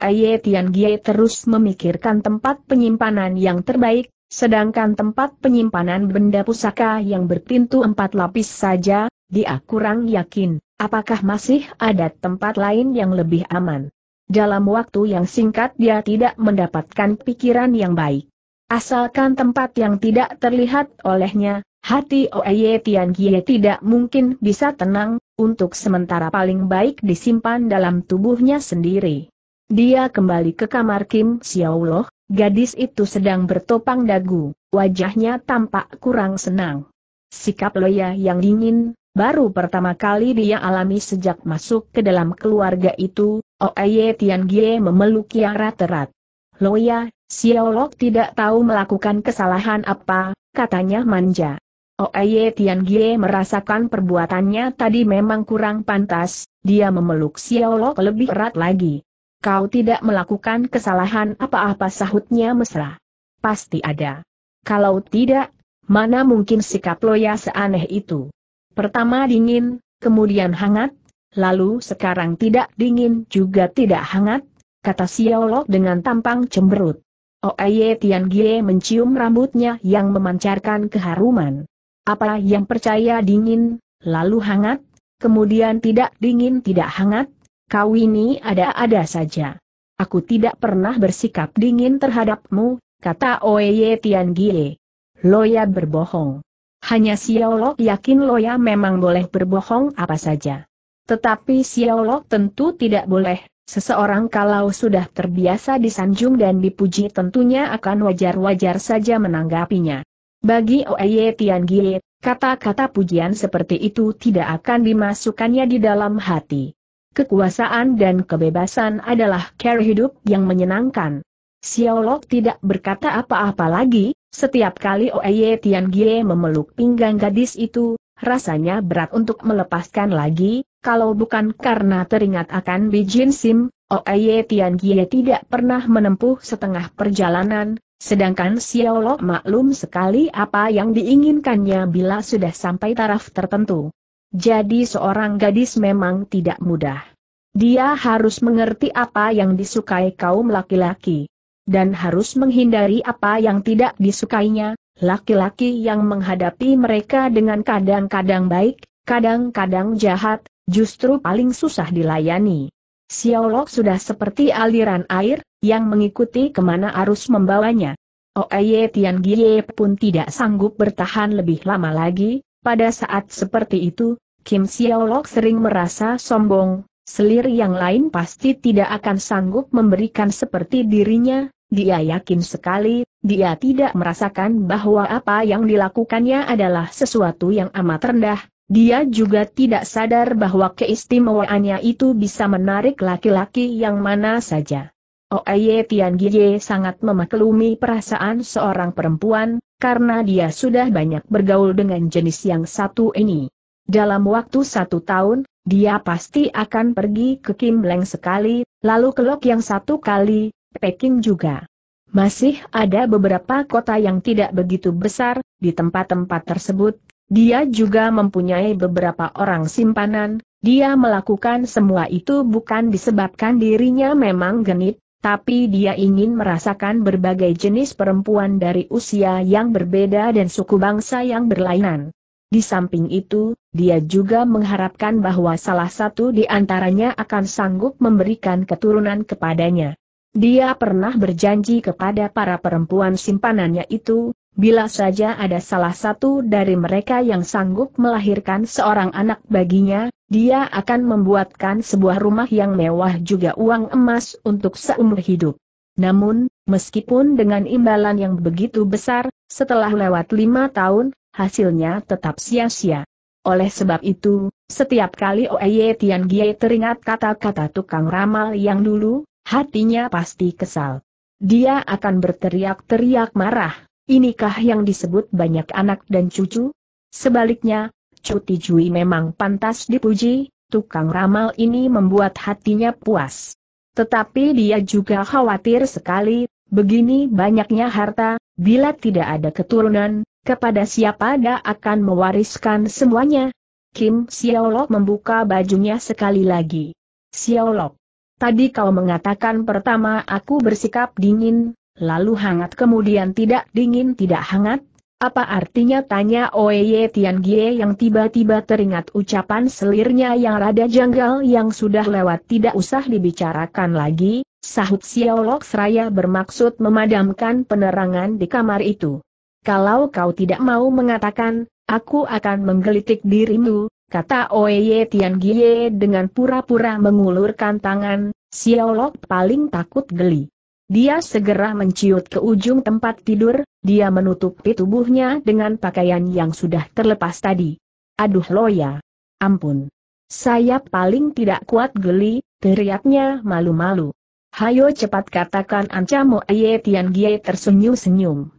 Ye Tian Gie terus memikirkan tempat penyimpanan yang terbaik, Sedangkan tempat penyimpanan benda pusaka yang berpintu empat lapis saja, dia kurang yakin, apakah masih ada tempat lain yang lebih aman. Dalam waktu yang singkat dia tidak mendapatkan pikiran yang baik. Asalkan tempat yang tidak terlihat olehnya, hati Oeye Gie tidak mungkin bisa tenang, untuk sementara paling baik disimpan dalam tubuhnya sendiri. Dia kembali ke kamar Kim Xiaoloh, gadis itu sedang bertopang dagu, wajahnya tampak kurang senang. Sikap Loya yang dingin, baru pertama kali dia alami sejak masuk ke dalam keluarga itu, Oeye Tiangie memeluk Yara erat. Loya, Xiaolok tidak tahu melakukan kesalahan apa, katanya manja. Oeye Gie merasakan perbuatannya tadi memang kurang pantas, dia memeluk Xiaolok lebih erat lagi. Kau tidak melakukan kesalahan apa-apa sahutnya mesra. Pasti ada. Kalau tidak, mana mungkin sikap Loya seaneh itu. Pertama dingin, kemudian hangat, lalu sekarang tidak dingin juga tidak hangat, kata Siolok dengan tampang cemberut. Oh Tian Gie mencium rambutnya yang memancarkan keharuman. Apa yang percaya dingin, lalu hangat, kemudian tidak dingin tidak hangat, kau ini ada-ada saja. Aku tidak pernah bersikap dingin terhadapmu, kata Oeye Gile. Loya berbohong. Hanya Xiaolong yakin Loya memang boleh berbohong apa saja. Tetapi Xiaolong tentu tidak boleh, seseorang kalau sudah terbiasa disanjung dan dipuji tentunya akan wajar-wajar saja menanggapinya. Bagi Oeye Gile, kata-kata pujian seperti itu tidak akan dimasukkannya di dalam hati kekuasaan dan kebebasan adalah cara hidup yang menyenangkan. Xiaolong tidak berkata apa-apa lagi, setiap kali Oeye Gie memeluk pinggang gadis itu, rasanya berat untuk melepaskan lagi, kalau bukan karena teringat akan Bijin Sim, Oeye Gie tidak pernah menempuh setengah perjalanan, sedangkan Xiaolong maklum sekali apa yang diinginkannya bila sudah sampai taraf tertentu. Jadi seorang gadis memang tidak mudah. Dia harus mengerti apa yang disukai kaum laki-laki. Dan harus menghindari apa yang tidak disukainya, laki-laki yang menghadapi mereka dengan kadang-kadang baik, kadang-kadang jahat, justru paling susah dilayani. Siolok sudah seperti aliran air, yang mengikuti kemana arus membawanya. Oeye Tian Gie pun tidak sanggup bertahan lebih lama lagi, pada saat seperti itu, Kim Xiao Xiaolok sering merasa sombong, selir yang lain pasti tidak akan sanggup memberikan seperti dirinya, dia yakin sekali, dia tidak merasakan bahwa apa yang dilakukannya adalah sesuatu yang amat rendah, dia juga tidak sadar bahwa keistimewaannya itu bisa menarik laki-laki yang mana saja. Oye Tian Gie sangat memaklumi perasaan seorang perempuan, karena dia sudah banyak bergaul dengan jenis yang satu ini. Dalam waktu satu tahun, dia pasti akan pergi ke Kim Leng sekali, lalu ke Lok yang satu kali, Peking juga. Masih ada beberapa kota yang tidak begitu besar, di tempat-tempat tersebut, dia juga mempunyai beberapa orang simpanan, dia melakukan semua itu bukan disebabkan dirinya memang genit, tapi dia ingin merasakan berbagai jenis perempuan dari usia yang berbeda dan suku bangsa yang berlainan. Di samping itu, dia juga mengharapkan bahwa salah satu di antaranya akan sanggup memberikan keturunan kepadanya. Dia pernah berjanji kepada para perempuan simpanannya itu, Bila saja ada salah satu dari mereka yang sanggup melahirkan seorang anak baginya, dia akan membuatkan sebuah rumah yang mewah juga uang emas untuk seumur hidup. Namun, meskipun dengan imbalan yang begitu besar, setelah lewat lima tahun, hasilnya tetap sia-sia. Oleh sebab itu, setiap kali Oeye Tian Gie teringat kata-kata tukang ramal yang dulu, hatinya pasti kesal. Dia akan berteriak-teriak marah Inikah yang disebut banyak anak dan cucu? Sebaliknya, Cuti Jui memang pantas dipuji, tukang ramal ini membuat hatinya puas. Tetapi dia juga khawatir sekali, begini banyaknya harta, bila tidak ada keturunan, kepada siapa dia akan mewariskan semuanya? Kim Xiaolok membuka bajunya sekali lagi. Xiaolok, tadi kau mengatakan pertama aku bersikap dingin, Lalu hangat kemudian tidak dingin tidak hangat? Apa artinya tanya Oeye Tian Gie yang tiba-tiba teringat ucapan selirnya yang rada janggal yang sudah lewat tidak usah dibicarakan lagi, sahut Xiaolok Seraya bermaksud memadamkan penerangan di kamar itu. Kalau kau tidak mau mengatakan, aku akan menggelitik dirimu, kata Oeye Tian Gie dengan pura-pura mengulurkan tangan, Xiao Lock paling takut geli. Dia segera menciut ke ujung tempat tidur, dia menutupi tubuhnya dengan pakaian yang sudah terlepas tadi. Aduh Loya! Ampun! Saya paling tidak kuat geli, teriaknya malu-malu. Hayo cepat katakan ancamu Aye Tian Gie tersenyum-senyum.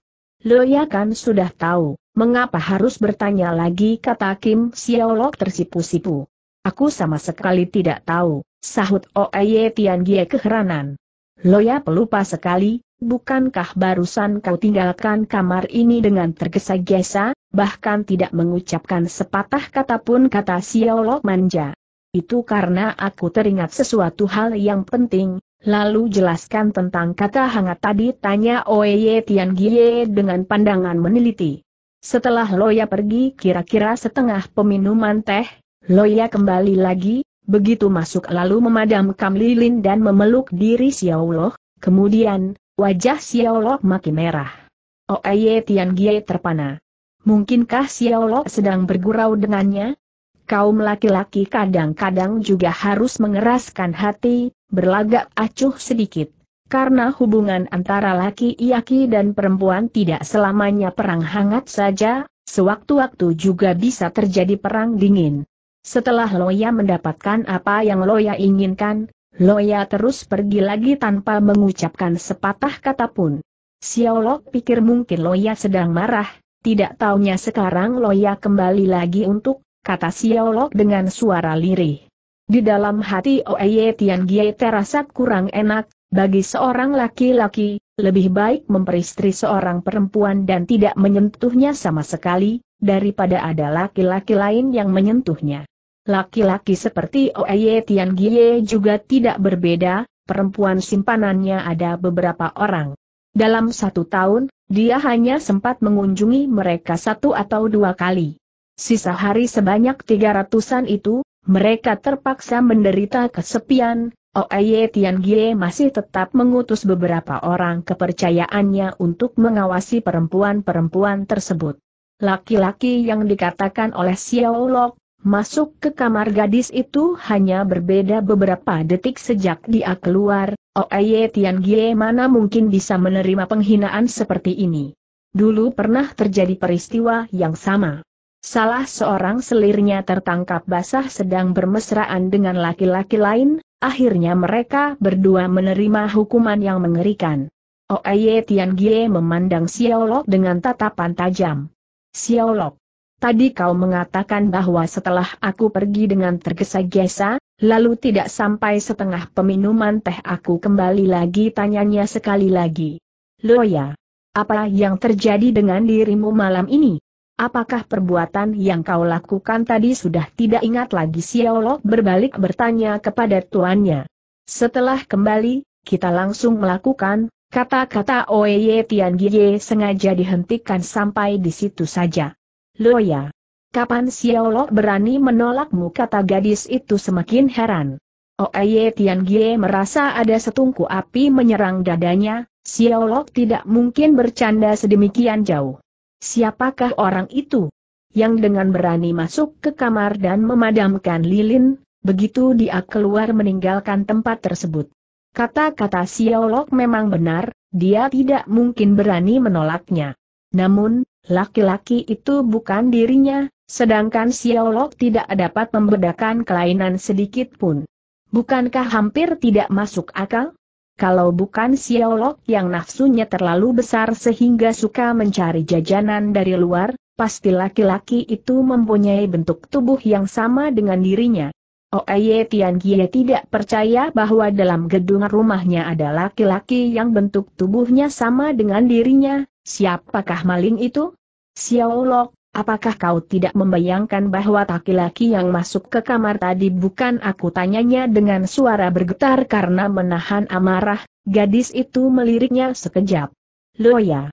Loya kan sudah tahu, mengapa harus bertanya lagi kata Kim Siolok tersipu-sipu. Aku sama sekali tidak tahu, sahut Oye Tian Gie keheranan. Loya pelupa sekali, bukankah barusan kau tinggalkan kamar ini dengan tergesa-gesa, bahkan tidak mengucapkan sepatah kata pun kata Xiao Lok Manja. Itu karena aku teringat sesuatu hal yang penting, lalu jelaskan tentang kata hangat tadi tanya Oye Tian Gie dengan pandangan meneliti. Setelah Loya pergi kira-kira setengah peminuman teh, Loya kembali lagi, Begitu masuk lalu memadamkan lilin dan memeluk diri Xiao Lo, kemudian, wajah Xiao Lo makin merah. Oye oh, Tian Gie terpana. Mungkinkah Xiao Lo sedang bergurau dengannya? Kaum laki-laki kadang-kadang juga harus mengeraskan hati, berlagak acuh sedikit. Karena hubungan antara laki-laki dan perempuan tidak selamanya perang hangat saja, sewaktu-waktu juga bisa terjadi perang dingin. Setelah Loya mendapatkan apa yang Loya inginkan, Loya terus pergi lagi tanpa mengucapkan sepatah kata pun. Xiaolok pikir mungkin Loya sedang marah, tidak taunya sekarang Loya kembali lagi untuk, kata Xiaolok dengan suara lirih. Di dalam hati Oeye Gie terasa kurang enak, bagi seorang laki-laki, lebih baik memperistri seorang perempuan dan tidak menyentuhnya sama sekali, daripada ada laki-laki lain yang menyentuhnya. Laki-laki seperti Oye Tian Gie juga tidak berbeda, perempuan simpanannya ada beberapa orang. Dalam satu tahun, dia hanya sempat mengunjungi mereka satu atau dua kali. Sisa hari sebanyak tiga ratusan itu, mereka terpaksa menderita kesepian, Oye Tian Gie masih tetap mengutus beberapa orang kepercayaannya untuk mengawasi perempuan-perempuan tersebut. Laki-laki yang dikatakan oleh Xiao Lok, Masuk ke kamar gadis itu hanya berbeda beberapa detik sejak dia keluar, Oeye oh, Tian Gie mana mungkin bisa menerima penghinaan seperti ini. Dulu pernah terjadi peristiwa yang sama. Salah seorang selirnya tertangkap basah sedang bermesraan dengan laki-laki lain, akhirnya mereka berdua menerima hukuman yang mengerikan. Oeye oh, Tian Gie memandang Xiao Lok dengan tatapan tajam. Xiao Lok. Tadi kau mengatakan bahwa setelah aku pergi dengan tergesa-gesa, lalu tidak sampai setengah peminuman teh aku kembali lagi tanyanya sekali lagi. Loya, apa yang terjadi dengan dirimu malam ini? Apakah perbuatan yang kau lakukan tadi sudah tidak ingat lagi Siolok berbalik bertanya kepada tuannya. Setelah kembali, kita langsung melakukan, kata-kata Oeye Tian Gie sengaja dihentikan sampai di situ saja. Loya. Kapan Xiaolong berani menolakmu kata gadis itu semakin heran. Oh Oeye Gie merasa ada setungku api menyerang dadanya, Xiaolong tidak mungkin bercanda sedemikian jauh. Siapakah orang itu? Yang dengan berani masuk ke kamar dan memadamkan lilin, begitu dia keluar meninggalkan tempat tersebut. Kata-kata Xiaolong memang benar, dia tidak mungkin berani menolaknya. Namun, Laki-laki itu bukan dirinya, sedangkan Xiaolok tidak dapat membedakan kelainan sedikit pun. Bukankah hampir tidak masuk akal? Kalau bukan Xiaolok yang nafsunya terlalu besar sehingga suka mencari jajanan dari luar, pasti laki-laki itu mempunyai bentuk tubuh yang sama dengan dirinya. Oye Tian Gie tidak percaya bahwa dalam gedung rumahnya ada laki-laki yang bentuk tubuhnya sama dengan dirinya, Siapakah maling itu? Xiaolok, apakah kau tidak membayangkan bahwa laki-laki yang masuk ke kamar tadi bukan aku tanyanya dengan suara bergetar karena menahan amarah, gadis itu meliriknya sekejap. Loya,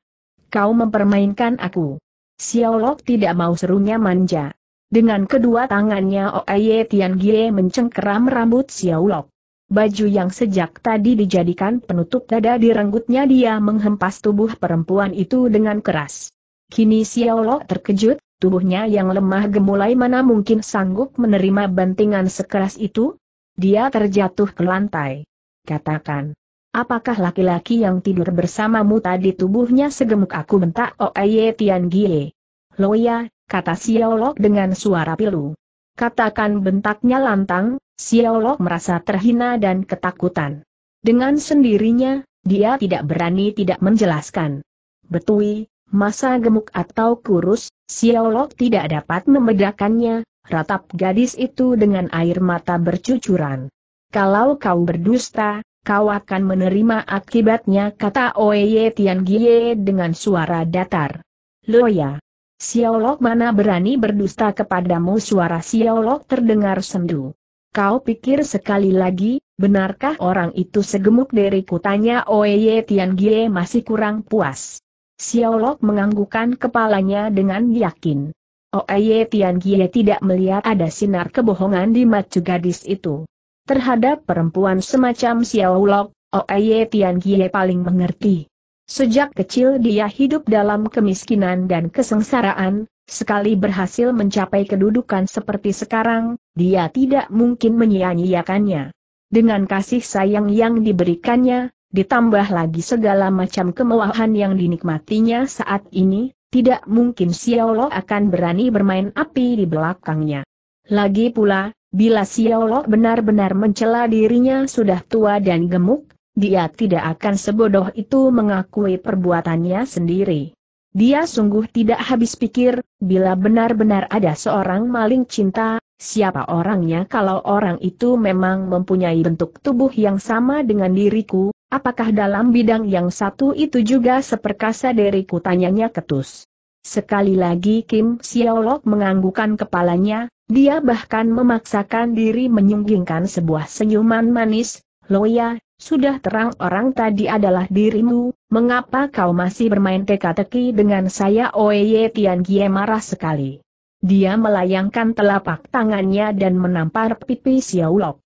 kau mempermainkan aku. Xiaolok tidak mau serunya manja. Dengan kedua tangannya Oye Tian Gie mencengkeram rambut Xiaolok. Baju yang sejak tadi dijadikan penutup dada direnggutnya dia menghempas tubuh perempuan itu dengan keras. Kini Xiaolo terkejut, tubuhnya yang lemah gemulai mana mungkin sanggup menerima bantingan sekeras itu? Dia terjatuh ke lantai. Katakan. Apakah laki-laki yang tidur bersamamu tadi tubuhnya segemuk aku bentak Oeye oh, Tian Gie? Loya, kata Xiaolo dengan suara pilu katakan bentaknya lantang, Xiaolong merasa terhina dan ketakutan. Dengan sendirinya, dia tidak berani tidak menjelaskan. Betui, masa gemuk atau kurus, Xiaolong tidak dapat membedakannya, ratap gadis itu dengan air mata bercucuran. Kalau kau berdusta, kau akan menerima akibatnya kata Oye Tian Gie dengan suara datar. Loya. Siolok mana berani berdusta kepadamu suara Siolok terdengar sendu. Kau pikir sekali lagi, benarkah orang itu segemuk diriku tanya Oeye Gie masih kurang puas. Siolok menganggukkan kepalanya dengan yakin. Oeye Gie tidak melihat ada sinar kebohongan di mata gadis itu. Terhadap perempuan semacam Siolok, Oeye Gie paling mengerti. Sejak kecil dia hidup dalam kemiskinan dan kesengsaraan, sekali berhasil mencapai kedudukan seperti sekarang, dia tidak mungkin menyia-nyiakannya. Dengan kasih sayang yang diberikannya, ditambah lagi segala macam kemewahan yang dinikmatinya saat ini, tidak mungkin Xiaolo akan berani bermain api di belakangnya. Lagi pula, bila Xiaolo benar-benar mencela dirinya sudah tua dan gemuk, dia tidak akan sebodoh itu mengakui perbuatannya sendiri. Dia sungguh tidak habis pikir, bila benar-benar ada seorang maling cinta, siapa orangnya kalau orang itu memang mempunyai bentuk tubuh yang sama dengan diriku, apakah dalam bidang yang satu itu juga seperkasa diriku tanyanya ketus. Sekali lagi Kim Siolok menganggukan kepalanya, dia bahkan memaksakan diri menyunggingkan sebuah senyuman manis, Loya, sudah terang orang tadi adalah dirimu, mengapa kau masih bermain teka-teki dengan saya Oye Tian Gie marah sekali. Dia melayangkan telapak tangannya dan menampar pipi Xiao Xiaolok.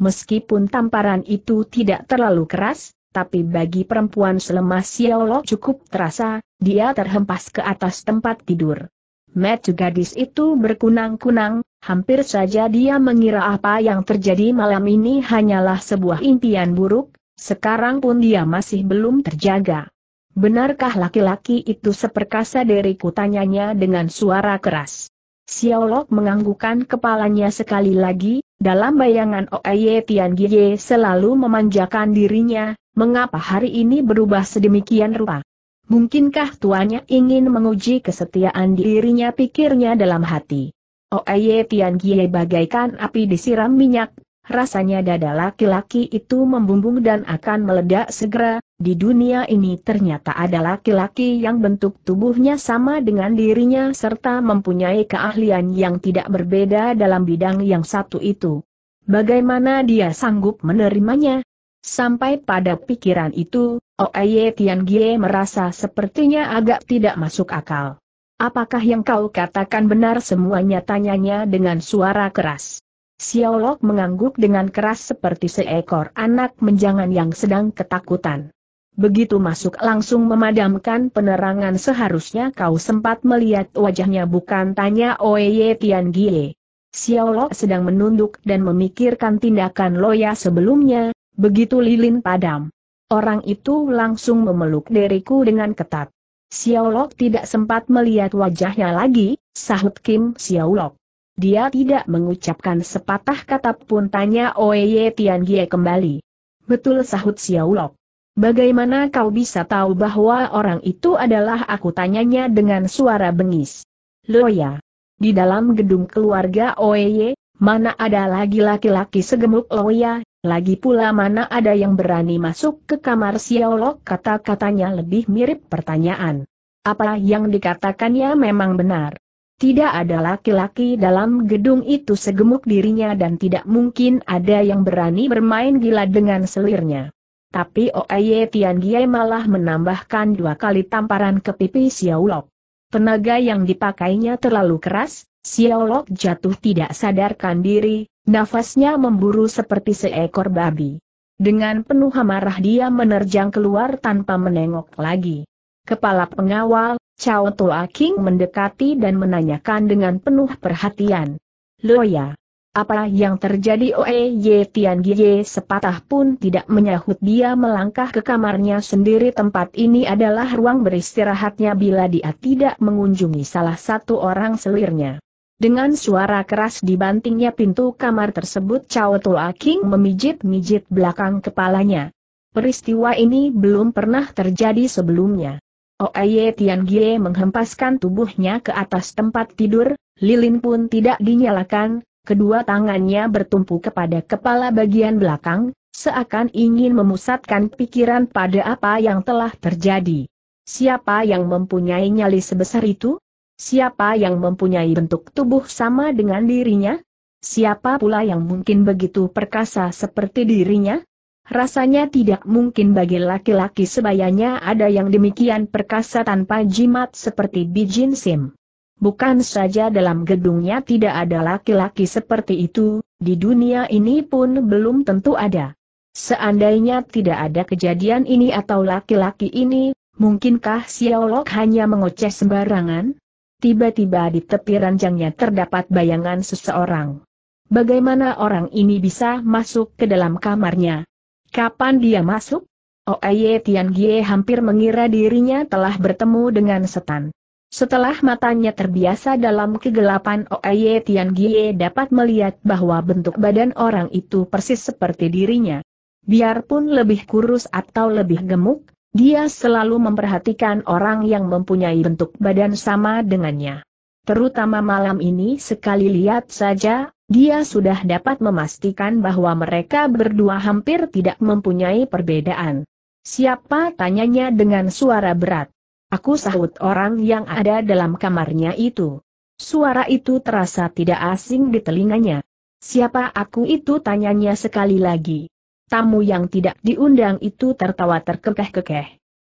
Meskipun tamparan itu tidak terlalu keras, tapi bagi perempuan selemah Xiaolok cukup terasa, dia terhempas ke atas tempat tidur. Met gadis itu berkunang-kunang, Hampir saja dia mengira apa yang terjadi malam ini hanyalah sebuah impian buruk, sekarang pun dia masih belum terjaga. Benarkah laki-laki itu seperkasa dari kutanyanya dengan suara keras. Xiao Xiaolok menganggukkan kepalanya sekali lagi, dalam bayangan Oeye Tian Gie selalu memanjakan dirinya, mengapa hari ini berubah sedemikian rupa. Mungkinkah tuannya ingin menguji kesetiaan dirinya pikirnya dalam hati. Oeye oh, Tian Gie bagaikan api disiram minyak, rasanya dada laki-laki itu membumbung dan akan meledak segera, di dunia ini ternyata ada laki-laki yang bentuk tubuhnya sama dengan dirinya serta mempunyai keahlian yang tidak berbeda dalam bidang yang satu itu. Bagaimana dia sanggup menerimanya? Sampai pada pikiran itu, Oeye oh, Tian Gie merasa sepertinya agak tidak masuk akal. Apakah yang kau katakan benar semuanya tanyanya dengan suara keras. Siolok mengangguk dengan keras seperti seekor anak menjangan yang sedang ketakutan. Begitu masuk langsung memadamkan penerangan seharusnya kau sempat melihat wajahnya bukan tanya Oye Tian Gie. Xiaolok sedang menunduk dan memikirkan tindakan Loya sebelumnya, begitu lilin padam. Orang itu langsung memeluk diriku dengan ketat. Xiaolok tidak sempat melihat wajahnya lagi, sahut Kim Xiaolok. Dia tidak mengucapkan sepatah kata pun tanya Oeye Gie kembali. Betul sahut Xiaolok. Bagaimana kau bisa tahu bahwa orang itu adalah aku tanyanya dengan suara bengis. Loya. Di dalam gedung keluarga Oeye, mana ada lagi laki-laki segemuk Loya lagi pula mana ada yang berani masuk ke kamar Siolok kata-katanya lebih mirip pertanyaan. Apa yang dikatakannya memang benar. Tidak ada laki-laki dalam gedung itu segemuk dirinya dan tidak mungkin ada yang berani bermain gila dengan selirnya. Tapi Oeye Tian Gie malah menambahkan dua kali tamparan ke pipi Siolok. Tenaga yang dipakainya terlalu keras, Siolok jatuh tidak sadarkan diri, nafasnya memburu seperti seekor babi. Dengan penuh amarah dia menerjang keluar tanpa menengok lagi. Kepala pengawal, Cao Toa King mendekati dan menanyakan dengan penuh perhatian. Loya, apa yang terjadi Oe Ye Tian Gie sepatah pun tidak menyahut dia melangkah ke kamarnya sendiri tempat ini adalah ruang beristirahatnya bila dia tidak mengunjungi salah satu orang selirnya. Dengan suara keras dibantingnya pintu kamar tersebut Cao Tua King memijit-mijit belakang kepalanya. Peristiwa ini belum pernah terjadi sebelumnya. Ye Tian Gie menghempaskan tubuhnya ke atas tempat tidur, lilin pun tidak dinyalakan, Kedua tangannya bertumpu kepada kepala bagian belakang, seakan ingin memusatkan pikiran pada apa yang telah terjadi. Siapa yang mempunyai nyali sebesar itu? Siapa yang mempunyai bentuk tubuh sama dengan dirinya? Siapa pula yang mungkin begitu perkasa seperti dirinya? Rasanya tidak mungkin bagi laki-laki sebayanya ada yang demikian perkasa tanpa jimat seperti Bijin Sim. Bukan saja dalam gedungnya tidak ada laki-laki seperti itu, di dunia ini pun belum tentu ada. Seandainya tidak ada kejadian ini atau laki-laki ini, mungkinkah Lok hanya mengoceh sembarangan? Tiba-tiba di tepi ranjangnya terdapat bayangan seseorang. Bagaimana orang ini bisa masuk ke dalam kamarnya? Kapan dia masuk? Oye Tian Gie hampir mengira dirinya telah bertemu dengan setan. Setelah matanya terbiasa dalam kegelapan Oye Tian Gie dapat melihat bahwa bentuk badan orang itu persis seperti dirinya. Biarpun lebih kurus atau lebih gemuk, dia selalu memperhatikan orang yang mempunyai bentuk badan sama dengannya. Terutama malam ini sekali lihat saja, dia sudah dapat memastikan bahwa mereka berdua hampir tidak mempunyai perbedaan. Siapa tanyanya dengan suara berat. Aku sahut orang yang ada dalam kamarnya itu. Suara itu terasa tidak asing di telinganya. Siapa aku itu tanyanya sekali lagi. Tamu yang tidak diundang itu tertawa terkekeh-kekeh.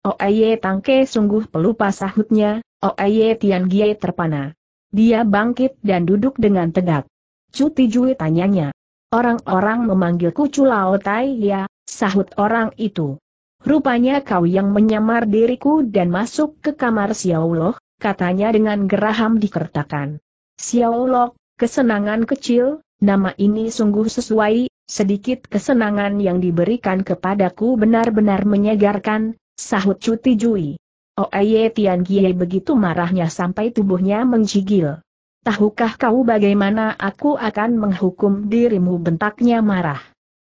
Oeye oh, Tangke sungguh pelupa sahutnya, Oeye oh, Tian Gie terpana. Dia bangkit dan duduk dengan tegak. Cuti Jui tanyanya. Orang-orang memanggilku Culao Tai ya, sahut orang itu. Rupanya kau yang menyamar diriku dan masuk ke kamar Xiaoloh, katanya dengan geraham dikertakan. Xiaoloh, kesenangan kecil, nama ini sungguh sesuai, sedikit kesenangan yang diberikan kepadaku benar-benar menyegarkan, sahut Cuti Jui. Oye oh, Tian Gie begitu marahnya sampai tubuhnya menggigil. Tahukah kau bagaimana aku akan menghukum dirimu bentaknya marah?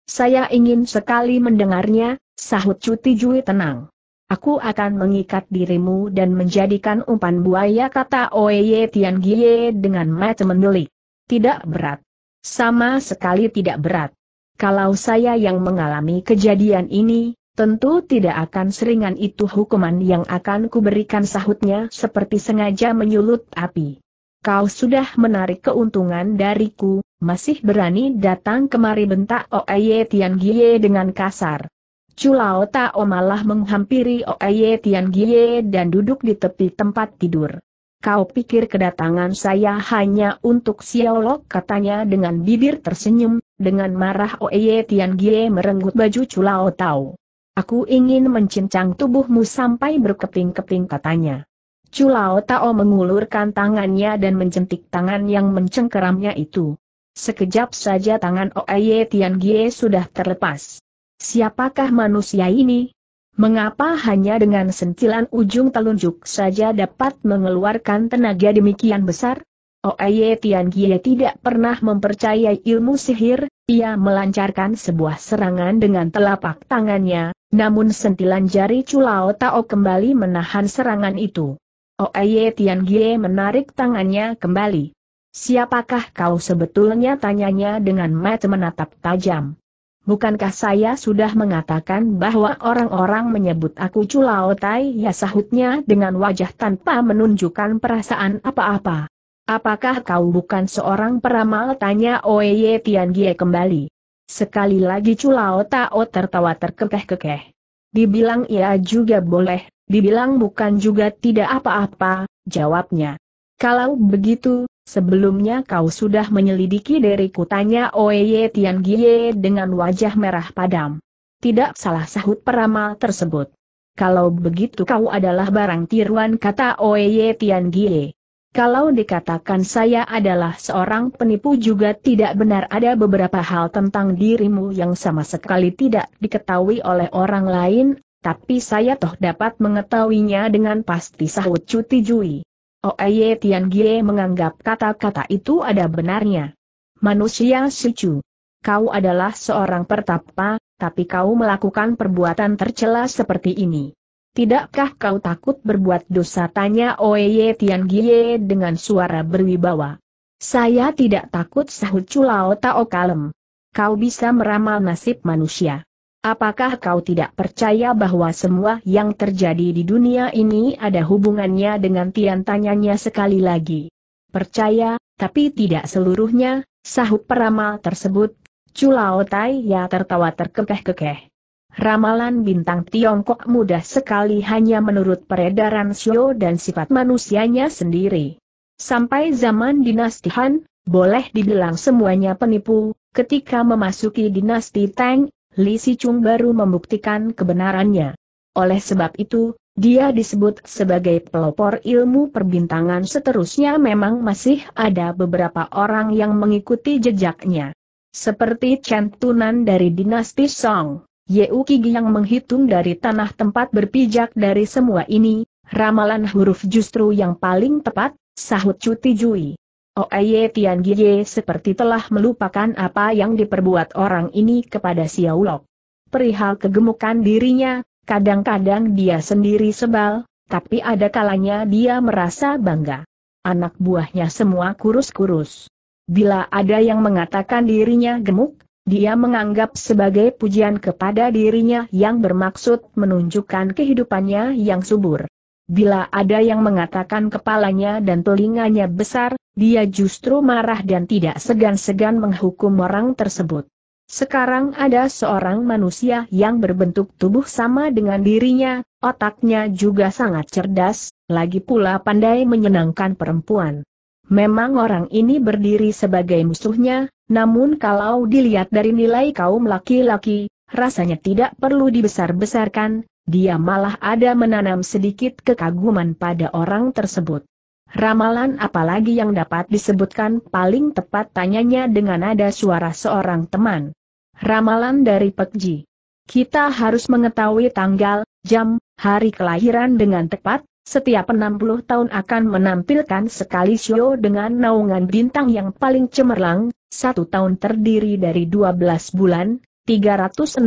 Saya ingin sekali mendengarnya, sahut Cuti Jui tenang. Aku akan mengikat dirimu dan menjadikan umpan buaya kata Oeye Tian Gie dengan mata mendelik. Tidak berat. Sama sekali tidak berat. Kalau saya yang mengalami kejadian ini, tentu tidak akan seringan itu hukuman yang akan kuberikan sahutnya seperti sengaja menyulut api. Kau sudah menarik keuntungan dariku, masih berani datang kemari bentak Oeye Tian Gie dengan kasar. Chulao Tao malah menghampiri Oeye Tian Gie dan duduk di tepi tempat tidur. Kau pikir kedatangan saya hanya untuk Xiaolok katanya dengan bibir tersenyum, dengan marah Oeye Tian Gie merenggut baju Chulao Tao. Aku ingin mencincang tubuhmu sampai berkeping-keping katanya. Chulao Tao mengulurkan tangannya dan mencentik tangan yang mencengkeramnya itu. Sekejap saja tangan Oeye Tian Gie sudah terlepas. Siapakah manusia ini? Mengapa hanya dengan sentilan ujung telunjuk saja dapat mengeluarkan tenaga demikian besar? Oeye Gie tidak pernah mempercayai ilmu sihir, ia melancarkan sebuah serangan dengan telapak tangannya, namun sentilan jari Culao Tao kembali menahan serangan itu. Oeye Gie menarik tangannya kembali. Siapakah kau sebetulnya tanyanya dengan mata menatap tajam. Bukankah saya sudah mengatakan bahwa orang-orang menyebut aku culaotai ya sahutnya dengan wajah tanpa menunjukkan perasaan apa-apa? Apakah kau bukan seorang peramal? Tanya Oeye Gie kembali. Sekali lagi culaotao tertawa terkekeh-kekeh. Dibilang ia juga boleh, dibilang bukan juga tidak apa-apa, jawabnya. Kalau begitu, sebelumnya kau sudah menyelidiki dari kutanya Oeye Tian Gie dengan wajah merah padam. Tidak salah sahut peramal tersebut. Kalau begitu kau adalah barang tiruan kata Oeye Tian Gie. Kalau dikatakan saya adalah seorang penipu juga tidak benar ada beberapa hal tentang dirimu yang sama sekali tidak diketahui oleh orang lain, tapi saya toh dapat mengetahuinya dengan pasti sahut Cuti Jui. Oeye oh, Gie menganggap kata-kata itu ada benarnya. Manusia sucu. Kau adalah seorang pertapa, tapi kau melakukan perbuatan tercela seperti ini. Tidakkah kau takut berbuat dosa? Tanya Oeye Gie dengan suara berwibawa. Saya tidak takut sahut Culao Tao Kalem. Kau bisa meramal nasib manusia. Apakah kau tidak percaya bahwa semua yang terjadi di dunia ini ada hubungannya dengan tian tanyanya sekali lagi? Percaya, tapi tidak seluruhnya, sahut peramal tersebut. Culao Tai ya tertawa terkekeh-kekeh. Ramalan bintang Tiongkok mudah sekali hanya menurut peredaran Sio dan sifat manusianya sendiri. Sampai zaman dinasti Han, boleh dibilang semuanya penipu, ketika memasuki dinasti Tang, Li Sichung baru membuktikan kebenarannya. Oleh sebab itu, dia disebut sebagai pelopor ilmu perbintangan seterusnya memang masih ada beberapa orang yang mengikuti jejaknya. Seperti cantunan dari dinasti Song, Yeu Qigi yang menghitung dari tanah tempat berpijak dari semua ini, ramalan huruf justru yang paling tepat, sahut Cuti Jui. Oye oh, Tian Gie seperti telah melupakan apa yang diperbuat orang ini kepada Siaulok. Perihal kegemukan dirinya, kadang-kadang dia sendiri sebal, tapi ada kalanya dia merasa bangga. Anak buahnya semua kurus-kurus. Bila ada yang mengatakan dirinya gemuk, dia menganggap sebagai pujian kepada dirinya yang bermaksud menunjukkan kehidupannya yang subur. Bila ada yang mengatakan kepalanya dan telinganya besar, dia justru marah dan tidak segan-segan menghukum orang tersebut. Sekarang ada seorang manusia yang berbentuk tubuh sama dengan dirinya, otaknya juga sangat cerdas, lagi pula pandai menyenangkan perempuan. Memang orang ini berdiri sebagai musuhnya, namun kalau dilihat dari nilai kaum laki-laki, rasanya tidak perlu dibesar-besarkan, dia malah ada menanam sedikit kekaguman pada orang tersebut. Ramalan apalagi yang dapat disebutkan paling tepat tanyanya dengan nada suara seorang teman. Ramalan dari Pekji. Kita harus mengetahui tanggal, jam, hari kelahiran dengan tepat, setiap 60 tahun akan menampilkan sekali show dengan naungan bintang yang paling cemerlang, satu tahun terdiri dari 12 bulan, 365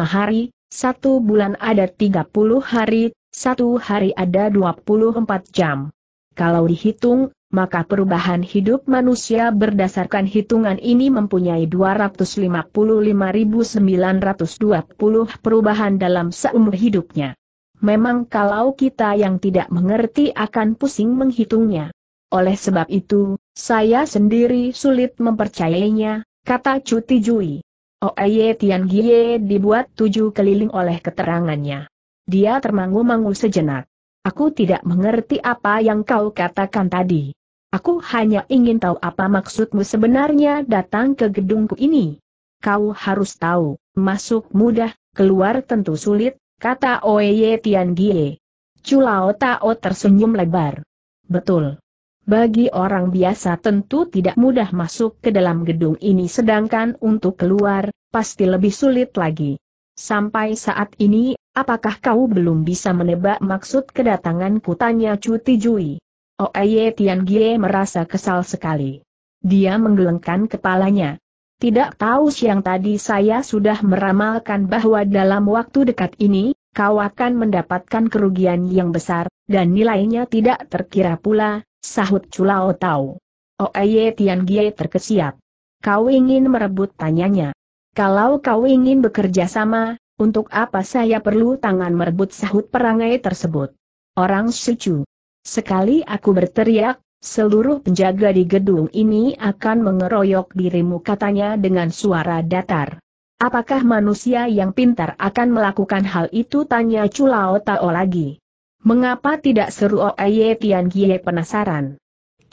hari, satu bulan ada 30 hari, satu hari ada 24 jam. Kalau dihitung, maka perubahan hidup manusia berdasarkan hitungan ini mempunyai 255.920 perubahan dalam seumur hidupnya. Memang kalau kita yang tidak mengerti akan pusing menghitungnya. Oleh sebab itu, saya sendiri sulit mempercayainya, kata Cuti Jui. Oye oh, Gie dibuat tujuh keliling oleh keterangannya. Dia termangu-mangu sejenak. Aku tidak mengerti apa yang kau katakan tadi. Aku hanya ingin tahu apa maksudmu sebenarnya datang ke gedungku ini. Kau harus tahu, masuk mudah, keluar tentu sulit, kata Oye Gie. Culao Tao tersenyum lebar. Betul. Bagi orang biasa tentu tidak mudah masuk ke dalam gedung ini sedangkan untuk keluar, pasti lebih sulit lagi. Sampai saat ini, apakah kau belum bisa menebak maksud kedatangan kutanya Cuti Jui? Oeye Tian Gie merasa kesal sekali. Dia menggelengkan kepalanya. Tidak tahu siang tadi saya sudah meramalkan bahwa dalam waktu dekat ini, kau akan mendapatkan kerugian yang besar, dan nilainya tidak terkira pula, sahut Culao Tau. Oeye Tian Gie terkesiap. Kau ingin merebut tanyanya. Kalau kau ingin bekerja sama, untuk apa saya perlu tangan merebut sahut perangai tersebut? Orang sucu. Sekali aku berteriak, Seluruh penjaga di gedung ini akan mengeroyok dirimu katanya dengan suara datar. Apakah manusia yang pintar akan melakukan hal itu? Tanya Chulao Tao lagi. Mengapa tidak seru Oye oh, Tian Gie penasaran?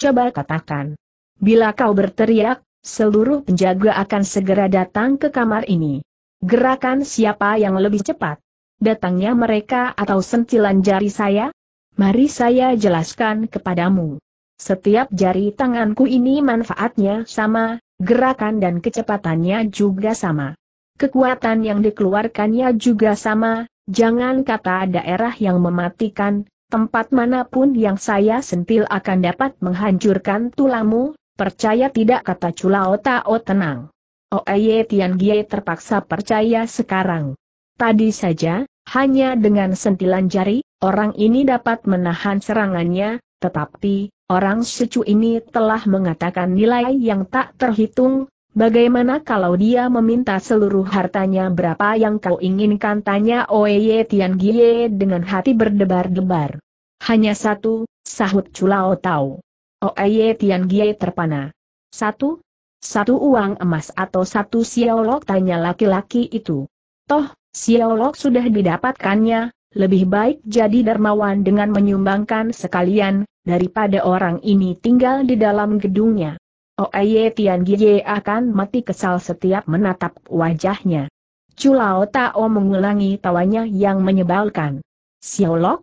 Coba katakan. Bila kau berteriak, seluruh penjaga akan segera datang ke kamar ini. Gerakan siapa yang lebih cepat? Datangnya mereka atau sentilan jari saya? Mari saya jelaskan kepadamu. Setiap jari tanganku ini manfaatnya sama, gerakan dan kecepatannya juga sama. Kekuatan yang dikeluarkannya juga sama, jangan kata daerah yang mematikan, tempat manapun yang saya sentil akan dapat menghancurkan tulamu, percaya tidak kata Culao Tao oh tenang. Oeye Tian Gie terpaksa percaya sekarang. Tadi saja, hanya dengan sentilan jari, orang ini dapat menahan serangannya, tetapi, orang secu ini telah mengatakan nilai yang tak terhitung, Bagaimana kalau dia meminta seluruh hartanya berapa yang kau inginkan tanya Oeye Tian Gie dengan hati berdebar-debar. Hanya satu, sahut Culao Tau. Oeye Tian Gie terpana. Satu? Satu uang emas atau satu siolok tanya laki-laki itu. Toh, siolok sudah didapatkannya, lebih baik jadi dermawan dengan menyumbangkan sekalian, daripada orang ini tinggal di dalam gedungnya. Oye oh, Tian Gie akan mati kesal setiap menatap wajahnya. Culao Tao mengulangi tawanya yang menyebalkan. Xiao Siolok,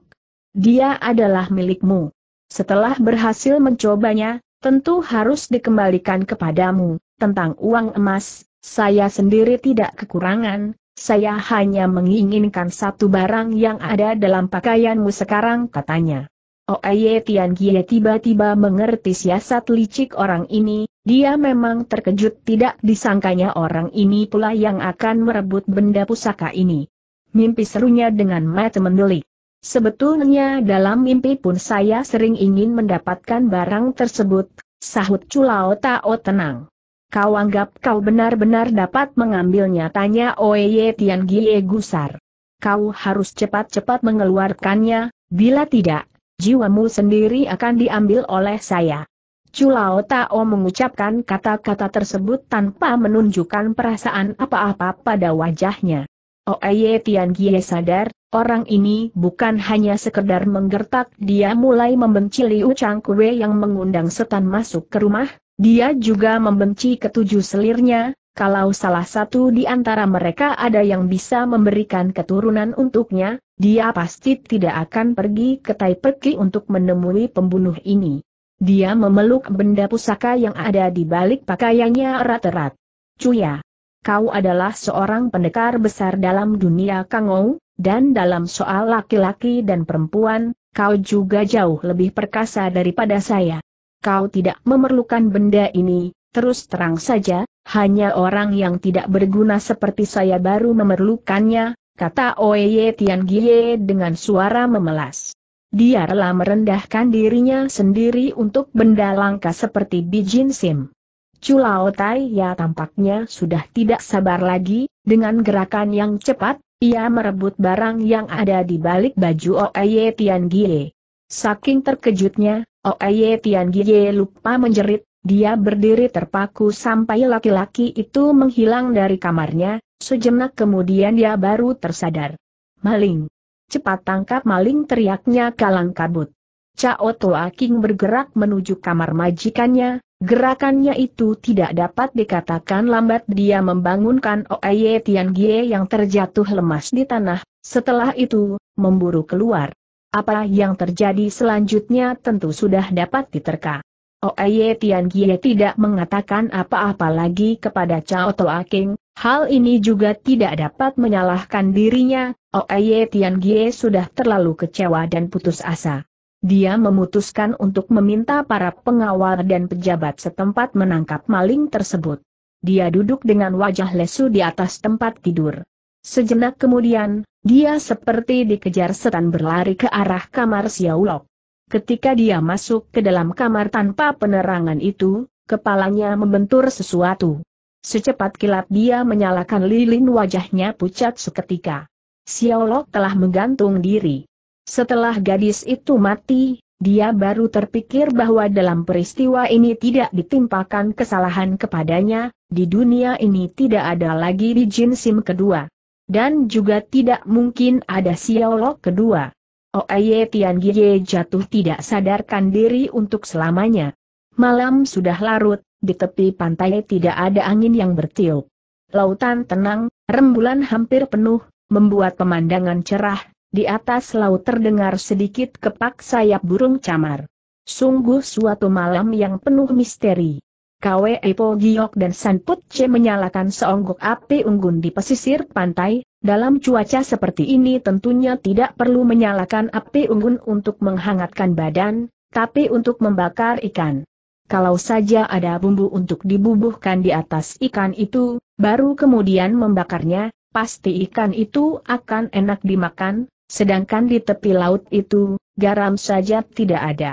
dia adalah milikmu. Setelah berhasil mencobanya, tentu harus dikembalikan kepadamu. Tentang uang emas, saya sendiri tidak kekurangan, saya hanya menginginkan satu barang yang ada dalam pakaianmu sekarang katanya. Oye oh, Tian Gie tiba-tiba mengerti siasat licik orang ini, dia memang terkejut tidak disangkanya orang ini pula yang akan merebut benda pusaka ini. Mimpi serunya dengan mata mendelik. Sebetulnya dalam mimpi pun saya sering ingin mendapatkan barang tersebut, sahut Culao Tao tenang. Kau anggap kau benar-benar dapat mengambilnya tanya Oye Tian Gie gusar. Kau harus cepat-cepat mengeluarkannya, bila tidak, jiwamu sendiri akan diambil oleh saya. Culao Tao mengucapkan kata-kata tersebut tanpa menunjukkan perasaan apa-apa pada wajahnya. Oeye Tian Gie sadar, orang ini bukan hanya sekedar menggertak dia mulai membenci Liu Changkue yang mengundang setan masuk ke rumah, dia juga membenci ketujuh selirnya, kalau salah satu di antara mereka ada yang bisa memberikan keturunan untuknya, dia pasti tidak akan pergi ke Taipei untuk menemui pembunuh ini. Dia memeluk benda pusaka yang ada di balik pakaiannya erat-erat. Cuya, kau adalah seorang pendekar besar dalam dunia Kangou, dan dalam soal laki-laki dan perempuan, kau juga jauh lebih perkasa daripada saya. Kau tidak memerlukan benda ini, terus terang saja, hanya orang yang tidak berguna seperti saya baru memerlukannya, kata Oye Tian Gie dengan suara memelas. Dia rela merendahkan dirinya sendiri untuk benda langka seperti bijin sim. Culao Tai ya tampaknya sudah tidak sabar lagi, dengan gerakan yang cepat, ia merebut barang yang ada di balik baju Oye Tian Gie. Saking terkejutnya, Oye Tian Gie lupa menjerit, dia berdiri terpaku sampai laki-laki itu menghilang dari kamarnya, sejenak kemudian dia baru tersadar. Maling! Cepat tangkap maling teriaknya kalang kabut. Cao Toa King bergerak menuju kamar majikannya, gerakannya itu tidak dapat dikatakan lambat dia membangunkan Oye Tian Gie yang terjatuh lemas di tanah, setelah itu, memburu keluar. Apa yang terjadi selanjutnya tentu sudah dapat diterka. Oye oh, Tian Gie tidak mengatakan apa-apa lagi kepada Chao Toa King, hal ini juga tidak dapat menyalahkan dirinya, Oye oh, Tian Gie sudah terlalu kecewa dan putus asa. Dia memutuskan untuk meminta para pengawal dan pejabat setempat menangkap maling tersebut. Dia duduk dengan wajah lesu di atas tempat tidur. Sejenak kemudian, dia seperti dikejar setan berlari ke arah kamar Xiaolong. Ketika dia masuk ke dalam kamar tanpa penerangan itu, kepalanya membentur sesuatu. Secepat kilat dia menyalakan lilin wajahnya pucat seketika. Xiao Xiaolok telah menggantung diri. Setelah gadis itu mati, dia baru terpikir bahwa dalam peristiwa ini tidak ditimpakan kesalahan kepadanya, di dunia ini tidak ada lagi di Jin Sim kedua. Dan juga tidak mungkin ada Xiao Xiaolok kedua. Oye oh, Tian Gie jatuh tidak sadarkan diri untuk selamanya. Malam sudah larut, di tepi pantai tidak ada angin yang bertiup. Lautan tenang, rembulan hampir penuh, membuat pemandangan cerah, di atas laut terdengar sedikit kepak sayap burung camar. Sungguh suatu malam yang penuh misteri. Kwe Epo Giok dan Sanput C menyalakan seonggok api unggun di pesisir pantai, dalam cuaca seperti ini tentunya tidak perlu menyalakan api unggun untuk menghangatkan badan, tapi untuk membakar ikan. Kalau saja ada bumbu untuk dibubuhkan di atas ikan itu, baru kemudian membakarnya, pasti ikan itu akan enak dimakan, sedangkan di tepi laut itu, garam saja tidak ada.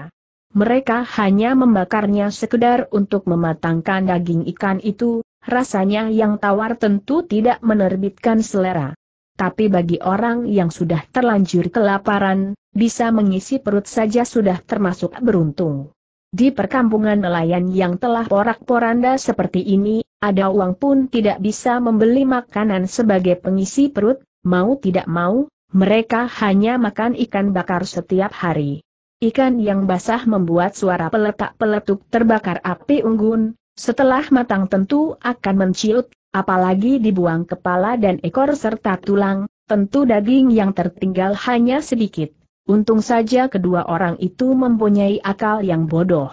Mereka hanya membakarnya sekedar untuk mematangkan daging ikan itu, rasanya yang tawar tentu tidak menerbitkan selera. Tapi bagi orang yang sudah terlanjur kelaparan, bisa mengisi perut saja sudah termasuk beruntung. Di perkampungan nelayan yang telah porak-poranda seperti ini, ada uang pun tidak bisa membeli makanan sebagai pengisi perut, mau tidak mau, mereka hanya makan ikan bakar setiap hari. Ikan yang basah membuat suara peletak-peletuk terbakar api unggun, setelah matang tentu akan menciut, apalagi dibuang kepala dan ekor serta tulang, tentu daging yang tertinggal hanya sedikit. Untung saja kedua orang itu mempunyai akal yang bodoh.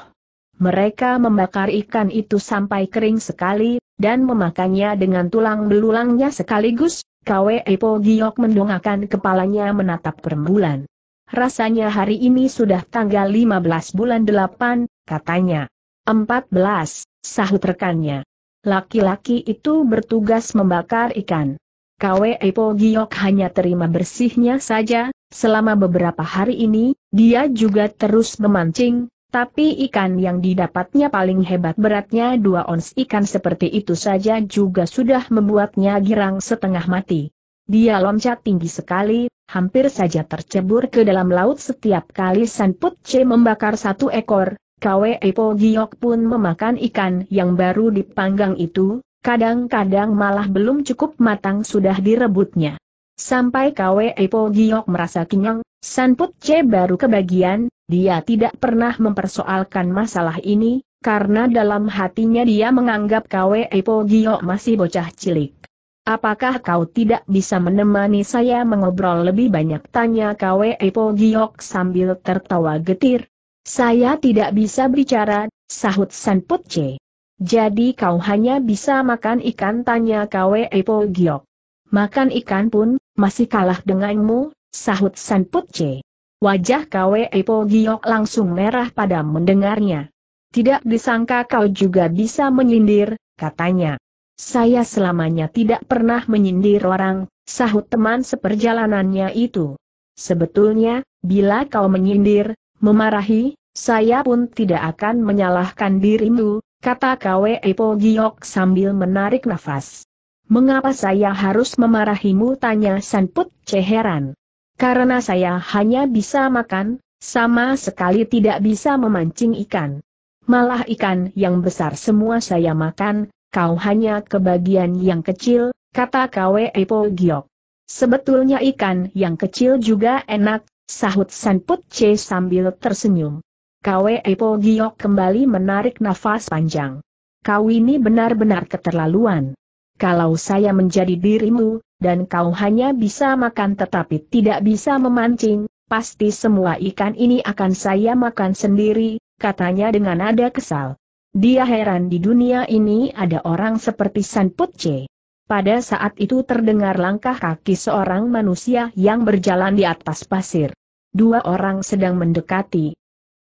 Mereka membakar ikan itu sampai kering sekali, dan memakannya dengan tulang belulangnya sekaligus, Kwe Epo Giok mendongakkan kepalanya menatap perembulan. Rasanya hari ini sudah tanggal 15 bulan 8, katanya. 14. Sahut rekannya. Laki-laki itu bertugas membakar ikan. Kwe Epo Giok hanya terima bersihnya saja, selama beberapa hari ini, dia juga terus memancing, tapi ikan yang didapatnya paling hebat beratnya dua ons ikan seperti itu saja juga sudah membuatnya girang setengah mati. Dia loncat tinggi sekali, hampir saja tercebur ke dalam laut setiap kali San Put C membakar satu ekor, Kwe Epo Giok pun memakan ikan yang baru dipanggang itu, kadang-kadang malah belum cukup matang sudah direbutnya. Sampai Kwe Epo Giok merasa kenyang, Sanput C baru kebagian, dia tidak pernah mempersoalkan masalah ini, karena dalam hatinya dia menganggap Kwe Epo Giok masih bocah cilik. Apakah kau tidak bisa menemani saya mengobrol lebih banyak? Tanya Kwe Epo Giok sambil tertawa getir, saya tidak bisa bicara, sahut San Putce. Jadi kau hanya bisa makan ikan tanya Kwe Epo Giok. Makan ikan pun, masih kalah denganmu, sahut San Putce. Wajah Kwe Epo Giok langsung merah pada mendengarnya. Tidak disangka kau juga bisa menyindir, katanya. Saya selamanya tidak pernah menyindir orang, sahut teman seperjalanannya itu. Sebetulnya, bila kau menyindir, memarahi, saya pun tidak akan menyalahkan dirimu, kata Kwe Po Giok sambil menarik nafas. Mengapa saya harus memarahimu tanya Sanput Ceheran? Karena saya hanya bisa makan, sama sekali tidak bisa memancing ikan. Malah ikan yang besar semua saya makan, kau hanya kebagian yang kecil, kata Kwe Po Giok. Sebetulnya ikan yang kecil juga enak, sahut Sanputce C sambil tersenyum. Kwe Epo Giok kembali menarik nafas panjang. Kau ini benar-benar keterlaluan. Kalau saya menjadi dirimu, dan kau hanya bisa makan tetapi tidak bisa memancing, pasti semua ikan ini akan saya makan sendiri, katanya dengan nada kesal. Dia heran di dunia ini ada orang seperti Sanputce. C. Pada saat itu terdengar langkah kaki seorang manusia yang berjalan di atas pasir dua orang sedang mendekati,